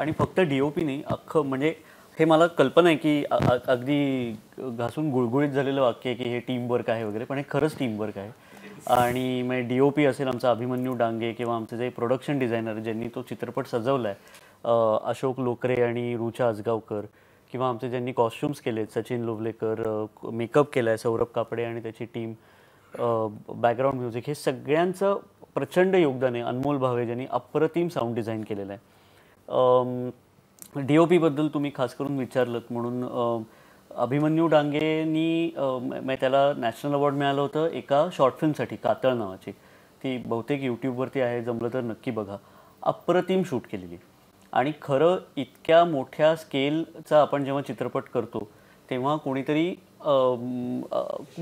आणि फक्त डी ओ पी नाही
अख्खं म्हणजे हे मला कल्पना आहे की अगदी घासून गुळगुळीत झालेलं वाक्य आहे की हे टीम वर्क आहे वगैरे पण हे खरंच टीम वर्क आहे आणि मग डी ओ पी असेल आमचा अभिमन्यू डांगे किंवा आमचे जे प्रोडक्शन डिझायनर ज्यांनी तो चित्रपट सजवला आहे अशोक लोकरे आणि रुचा आजगावकर किंवा आमचे ज्यांनी कॉस्ट्युम्स केले सचिन लोवलेकर मेकअप केला आहे सौरभ कापडे आणि त्याची टीम बॅकग्राऊंड म्युझिक हे सगळ्यांचं प्रचंड योगदान आहे अनमोल भावे ज्यांनी अप्रतिम साऊंड डिझाईन केलेलं आहे डी ओ पीबद्दल तुम्ही खास करून विचारलं म्हणून अभिमन्यू डांगेनी त्याला नॅशनल अवॉर्ड मिळालं होतं एका शॉर्ट फिल्मसाठी कातळ नावाची ती बहुतेक यूट्यूबवरती आहे जमलं तर नक्की बघा अप्रतिम शूट केलेली आणि खरं इतक्या मोठ्या स्केलचा आपण जेव्हा चित्रपट करतो तेव्हा कोणीतरी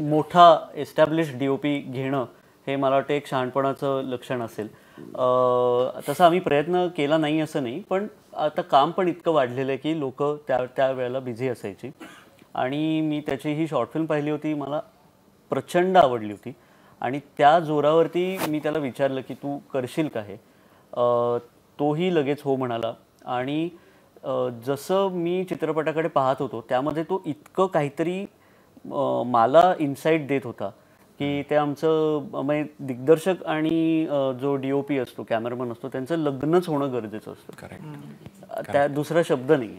मोठा एस्टॅब्लिश डी ओ पी घेणं हे मला वाटतं एक शहाणपणाचं लक्षण असेल तसा आम्ही प्रयत्न केला नाही असं नाही पण आता काम पण इतकं वाढलेलं आहे की लोक त्या त्या वेळेला बिझी असायची आणि मी त्याची ही शॉर्ट फिल्म पाहिली होती मला प्रचंड आवडली होती आणि त्या जोरावरती मी त्याला विचारलं की तू करशील का हे तोही लगेच हो म्हणाला आणि जसं मी चित्रपटाकडे पाहत होतो त्यामध्ये तो इतकं काहीतरी मला इन्साईट देत होता की ते आमचं म्हणजे दिग्दर्शक आणि जो डीओपी असतो कॅमेरामॅन असतो त्यांचं लग्नच होणं गरजेचं असतं
करेक्ट
त्या दुसरा शब्द नाही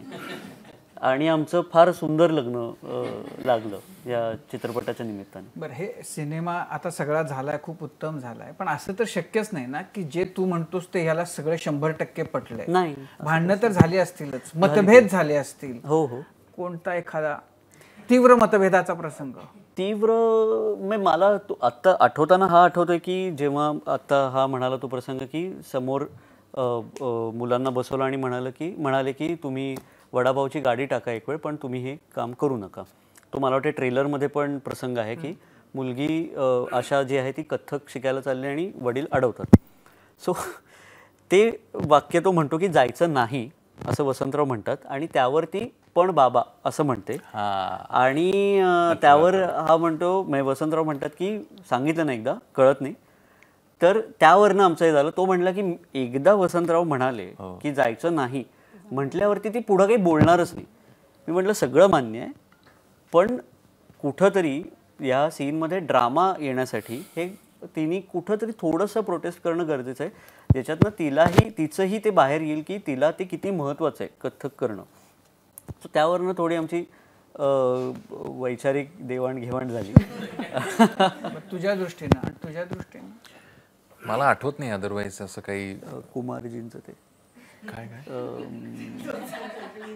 आणि आमचं फार सुंदर लग्न लागलं या चित्रपटाच्या निमित्ताने
बरं हे सिनेमा आता सगळा झालाय खूप उत्तम झालाय पण असं तर शक्यच नाही ना की जे तू म्हणतोस ते ह्याला सगळे शंभर टक्के पटले नाही भांडणं तर झाली असतीलच मतभेद झाले असतील हो हो कोणता एखादा तीव्र मतभेदाचा प्रसंग तीव्र
मे मला तो आत्ता आठवताना हा आठवतो आहे की जेव्हा आत्ता हा म्हणाला तो प्रसंग की समोर मुलांना बसवलं आणि म्हणालं की म्हणाले की तुम्ही वडापावची गाडी टाका एक वेळ पण तुम्ही हे काम करू नका तो मला वाटते ट्रेलरमध्ये पण प्रसंग आहे की मुलगी आशा जी आहे ती कथ्थक शिकायला चालली आणि वडील अडवतात सो ते वाक्य तो म्हणतो की जायचं नाही असं वसंतराव म्हणतात आणि त्यावरती पण बाबा असं म्हणते आणि त्यावर हा म्हणतो वसंतराव म्हणतात की सांगितलं ना एकदा कळत नाही तर त्यावरनं आमचं हे झालं तो म्हटला की एकदा वसंतराव म्हणाले हो. की जायचं नाही म्हटल्यावरती ती पुढं काही बोलणारच नाही मी म्हटलं सगळं मान्य आहे पण कुठंतरी या सीनमध्ये ड्रामा येण्यासाठी हे तिने कुठंतरी थोडंसं प्रोटेस्ट करणं गरजेचं आहे ज्याच्यातनं तिलाही तिचंही ते बाहेर येईल की तिला ते किती महत्त्वाचं आहे कथ्थक करणं सो त्यावरनं थोडी आमची वैचारिक देवाणघेवाण झाली
तुझ्या दृष्टीनं तुझ्या दृष्टीनं
मला आठवत नाही अदरवाईज असं काही कुमारजींचं ते
काय काय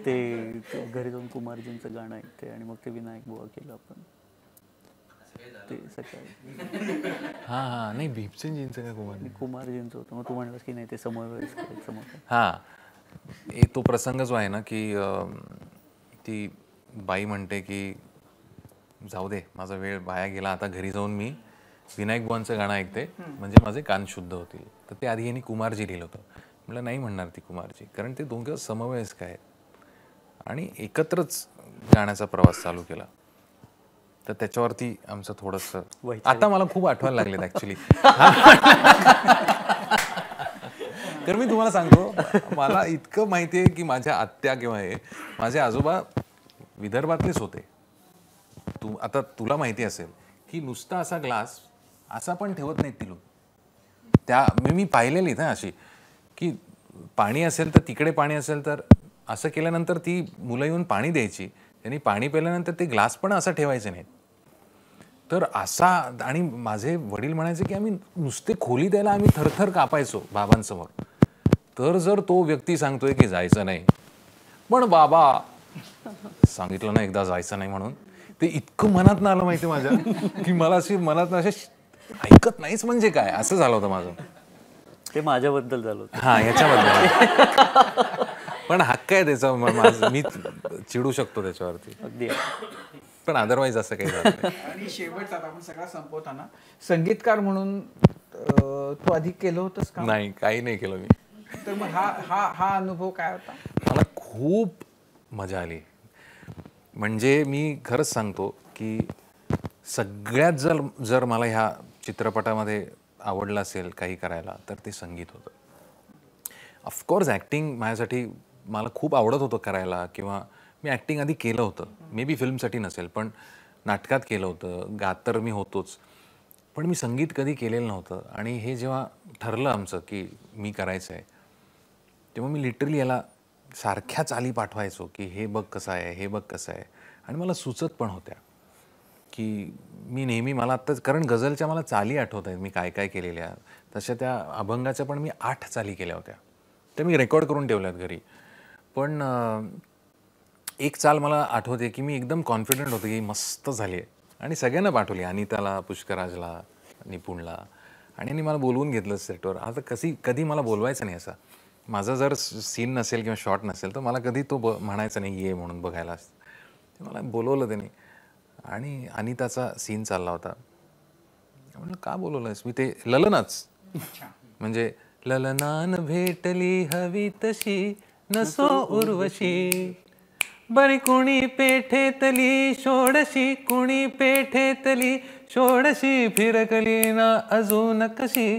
ते घरी
जाऊन कुमारजींचं गाणं ऐकते आणि मग ते विनायक बुवा केलं आपण ते हा हा नाही भीमसेनजींचं काय कुमार कुमारजींचं होतं मग तू म्हणलास की नाही ते समोर समोर
एक तो प्रसंग जो आहे ना की ती बाई म्हणते की जाऊ दे माझा वेळ बाया गेला आता घरी जाऊन मी विनायक बुवांचं गाणं ऐकते म्हणजे माझे कान शुद्ध होतील तर ते आधी यांनी कुमारजी लिहिलं होतं म्हटलं नाही म्हणणार ती कुमारजी कारण ते दोघं समवयस्क आहेत आणि एकत्रच गाण्याचा प्रवास चालू केला तर त्याच्यावरती आमचं थोडस आता मला खूप आठवायला लागलेत ऍक्च्युली तर मी तुम्हाला सांगतो मला इतकं माहिती आहे की माझ्या आत्या किंवा हे माझे आजोबा विदर्भातलेच होते तू आता तुला माहिती असेल की नुसता असा ग्लास असा पण ठेवत नाहीत तिलो त्या मी मी पाहिलेली ना अशी की पाणी असेल तर तिकडे पाणी असेल तर असं केल्यानंतर ती मुलं येऊन पाणी द्यायची त्यांनी पाणी प्यायल्यानंतर ते ग्लास पण असं ठेवायचे नाहीत तर असा आणि माझे वडील म्हणायचे की आम्ही नुसते खोली द्यायला आम्ही थरथर कापायचो बाबांसमोर तर जर तो व्यक्ती सांगतोय की जायचं नाही पण बाबा सांगितलं ना एकदा जायचं नाही म्हणून ते इतकं मनात ना आलं माहिती माझ्या की मला अशी मनात असे ऐकत नाहीच म्हणजे काय असं झालं होतं माझं ते माझ्याबद्दल झालं हा याच्याबद्दल पण हक्क आहे त्याचा मी चिडू शकतो त्याच्यावरती पण अदरवाईज असं काही
आणि शेवटचा आपण सगळा संपवताना संगीतकार म्हणून तू आधी केलं होतंस का नाही
काही नाही केलं मी
तर मग हा हा हा अनुभव काय होता मला
खूप मजा आली म्हणजे मी खरंच सांगतो की सगळ्यात जर जर मला ह्या चित्रपटामध्ये आवडलं असेल काही करायला तर ते संगीत होतं ऑफकोर्स ॲक्टिंग माझ्यासाठी मला खूप आवडत होतं करायला किंवा मी ॲक्टिंग आधी केलं होतं मे बी फिल्मसाठी नसेल पण नाटकात केलं होतं गात तर मी होतोच पण मी संगीत कधी केलेलं नव्हतं आणि हे जेव्हा ठरलं आमचं की मी करायचं आहे तेव्हा मी लिटरली याला सारख्या चाली पाठवायचो की हे बघ कसं आहे हे बघ कसं आहे आणि मला सुचत पण होत्या की मी नेहमी मला आत्ताच कारण गझलच्या मला चाली आठवत आहेत मी काय काय केलेल्या तशा त्या अभंगाच्या पण मी आठ चाली केल्या होत्या त्या मी रेकॉर्ड करून ठेवल्यात घरी पण एक चाल मला आठवते की मी एकदम कॉन्फिडंट होते की मस्त झाली आहे आणि सगळ्यांना पाठवली अनिताला पुष्कराजला निपुणला आणि मला बोलवून घेतलं सेटवर आता कशी कधी मला बोलवायचं नाही असा माझा जर सीन नसेल किंवा शॉट नसेल तर मला कधी तो ब म्हणायचा नाही ये म्हणून बघायला ते मला बोलवलं त्याने आणि अनिताचा सीन चालला होता म्हणलं का आहेस मी ते ललनाच म्हणजे ललनान
भेटली हवी तशी नसो उर्वशी बरी कुणी पेठेतली षोडशी कुणी पेठेतली षोडशी फिरकली ना अजून कशी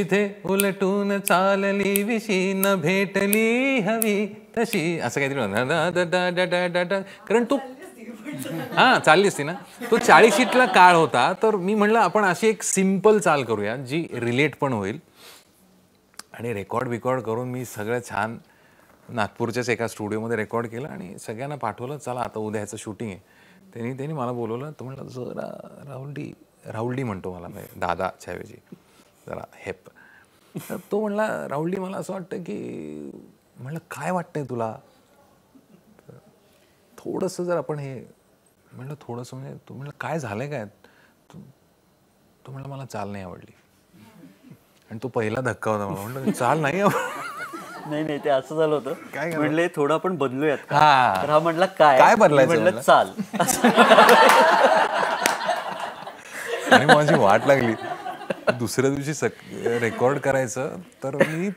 इथे उलटून चालली विशी न भेटली हवी तशी
असं काहीतरी कारण तू हां चालली असती ना तो चाळीशीतला काळ होता तर मी म्हणलं आपण अशी एक सिम्पल चाल करूया जी रिलेट पण होईल आणि रेकॉर्ड बिकॉर्ड करून मी सगळं छान नागपूरच्याच एका स्टुडिओमध्ये रेकॉर्ड केलं आणि सगळ्यांना पाठवलं चला आता उद्याचं शूटिंग आहे त्यांनी त्यांनी मला बोलवलं तो म्हटलं जरा राहुल डी म्हणतो मला म्हणजे दादा छावेजी जरा हेप तर तो म्हणला राहुलडी मला असं वाटतं की म्हणलं काय वाटतंय तुला थोडंसं जर आपण हे म्हटलं थोडंसं म्हणजे तू म्हटलं काय झालं काय तू म्हटलं मला चाल नाही आवडली आणि तो पहिला धक्का होता मला म्हटलं चाल नाही आवडली
नाही नाही ते असं झालं होतं काय म्हणले
थोडं आपण बदलूयात तर हा
म्हटला काय काय बदलायचं म्हटलं चाल
आणि माझी
वाट लागली दुसऱ्या दिवशी रेकॉर्ड करायचं तर मी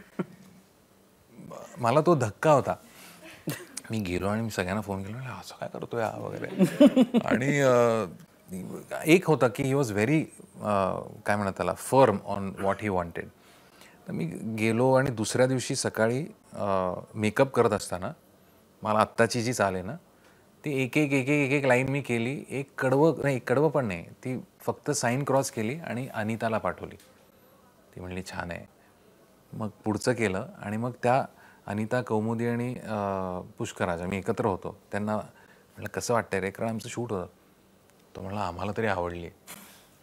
मला तो धक्का होता मी गेलो आणि मी सगळ्यांना फोन केला असं काय करतोय हा वगैरे आणि एक होता की ही वॉज व्हेरी काय म्हणत त्याला firm on what he wanted मी गेलो आणि दुसऱ्या दिवशी सकाळी मेकअप करत असताना मला आत्ताची जी चाल आहे ना ती एक एक एक एक एक लाईन मी केली एक कडवं नाही कडवं पण नाही ती फक्त साईन क्रॉस केली आणि अनिताला पाठवली ती म्हणली छान आहे मग पुढचं केलं आणि मग त्या अनिता कौमुदी आणि पुष्कराज आम्ही एकत्र होतो त्यांना म्हटलं कसं वाटतंय रे कारण आमचं शूट होतं तो म्हणला आम्हाला तरी आवडली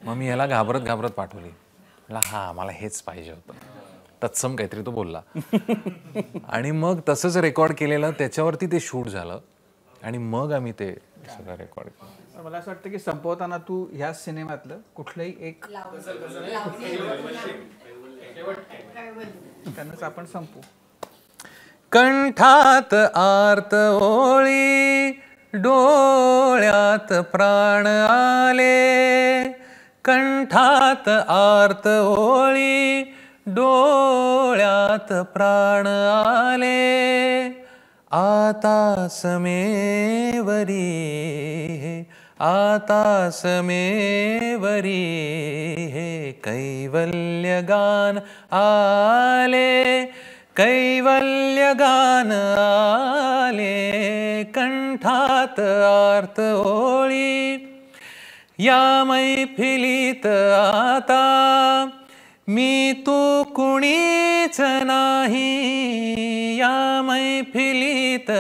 मग मी ह्याला घाबरत घाबरत पाठवली म्हटलं हां मला हेच पाहिजे होतं तत्सम काहीतरी तो बोलला आणि मग तसंच रेकॉर्ड केलेलं त्याच्यावरती ते शूट झालं आणि मग आम्ही ते सगळं रेकॉर्ड केलं
मला असं वाटतं की संपवताना तू ह्या सिनेमातलं कुठलंही एक त्यांनाच आपण संपू
कंठात आर्त ओळी डोळ्यात प्राण आले कंठात आर्त ओळी डोळ्यात प्राण आले आता समेवरी हे आता समेवरी हे कैवल्य गान आले कैवल्य गान आले कंठात आर्त ओळी या मैफिलीत आता मी तू कुणीच नाही या मैफिलीत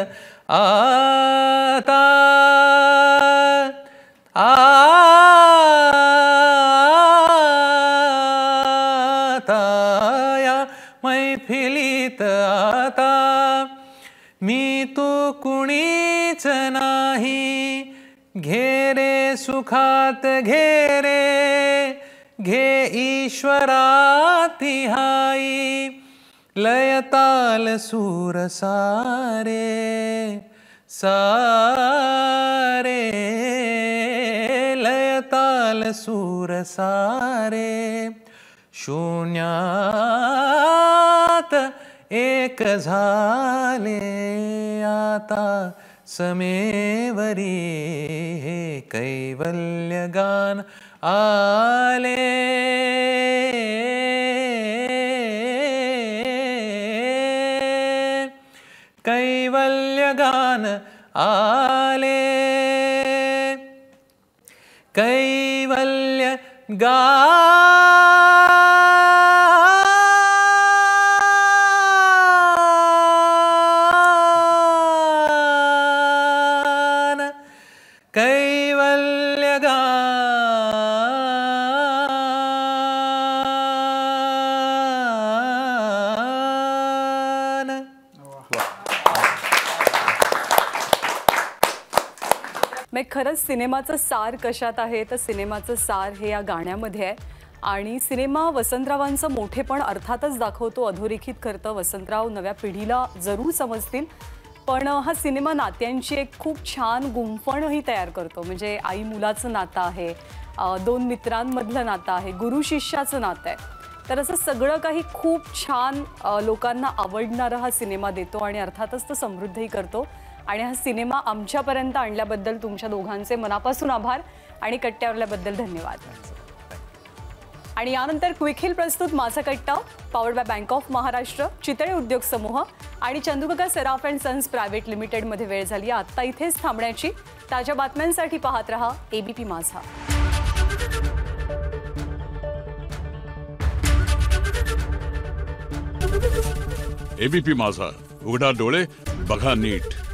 आता आता या मैफिलीत आता मी तू कुणीच नाही घेरे सुखात घेरे घे ईश्वरातिहाय लयताल सूरसारे सारे सारे लयताल सूरसारे शून्यात एक झाले आता समेवरी हे कैवल्यगान ആലേ കൈവല്യഗാന ആലേ കൈവല്യ ഗാ
सिनेमाचं सार कशात आहे तर सिनेमाचं सार हे या गाण्यामध्ये आहे आणि सिनेमा वसंतरावांचं मोठेपण अर्थातच दाखवतो अधोरेखित करतं वसंतराव नव्या पिढीला जरूर समजतील पण हा सिनेमा नात्यांची एक खूप छान गुंफणही तयार करतो म्हणजे आई मुलाचं नातं आहे दोन मित्रांमधलं नातं आहे गुरु शिष्याचं नातं आहे तर असं सगळं काही खूप छान लोकांना आवडणारा हा सिनेमा देतो आणि अर्थातच तो समृद्धही करतो आणि हा सिनेमा आमच्यापर्यंत आणल्याबद्दल तुमच्या दोघांचे मनापासून आभार आणि कट्ट्यावरल्याबद्दल धन्यवाद आणि यानंतर हिल प्रस्तुत Majha Katta powered by bank of Maharashtra Chitale उद्योग समूह आणि Chandubaga Saraf and sons private लिमिटेडमध्ये वेळ झाली आत्ता इथेच थांबण्याची ताज्या बातम्यांसाठी पाहत रहा एबीपी माझा
एबीपी माझा उघडा डोळे बघा नीट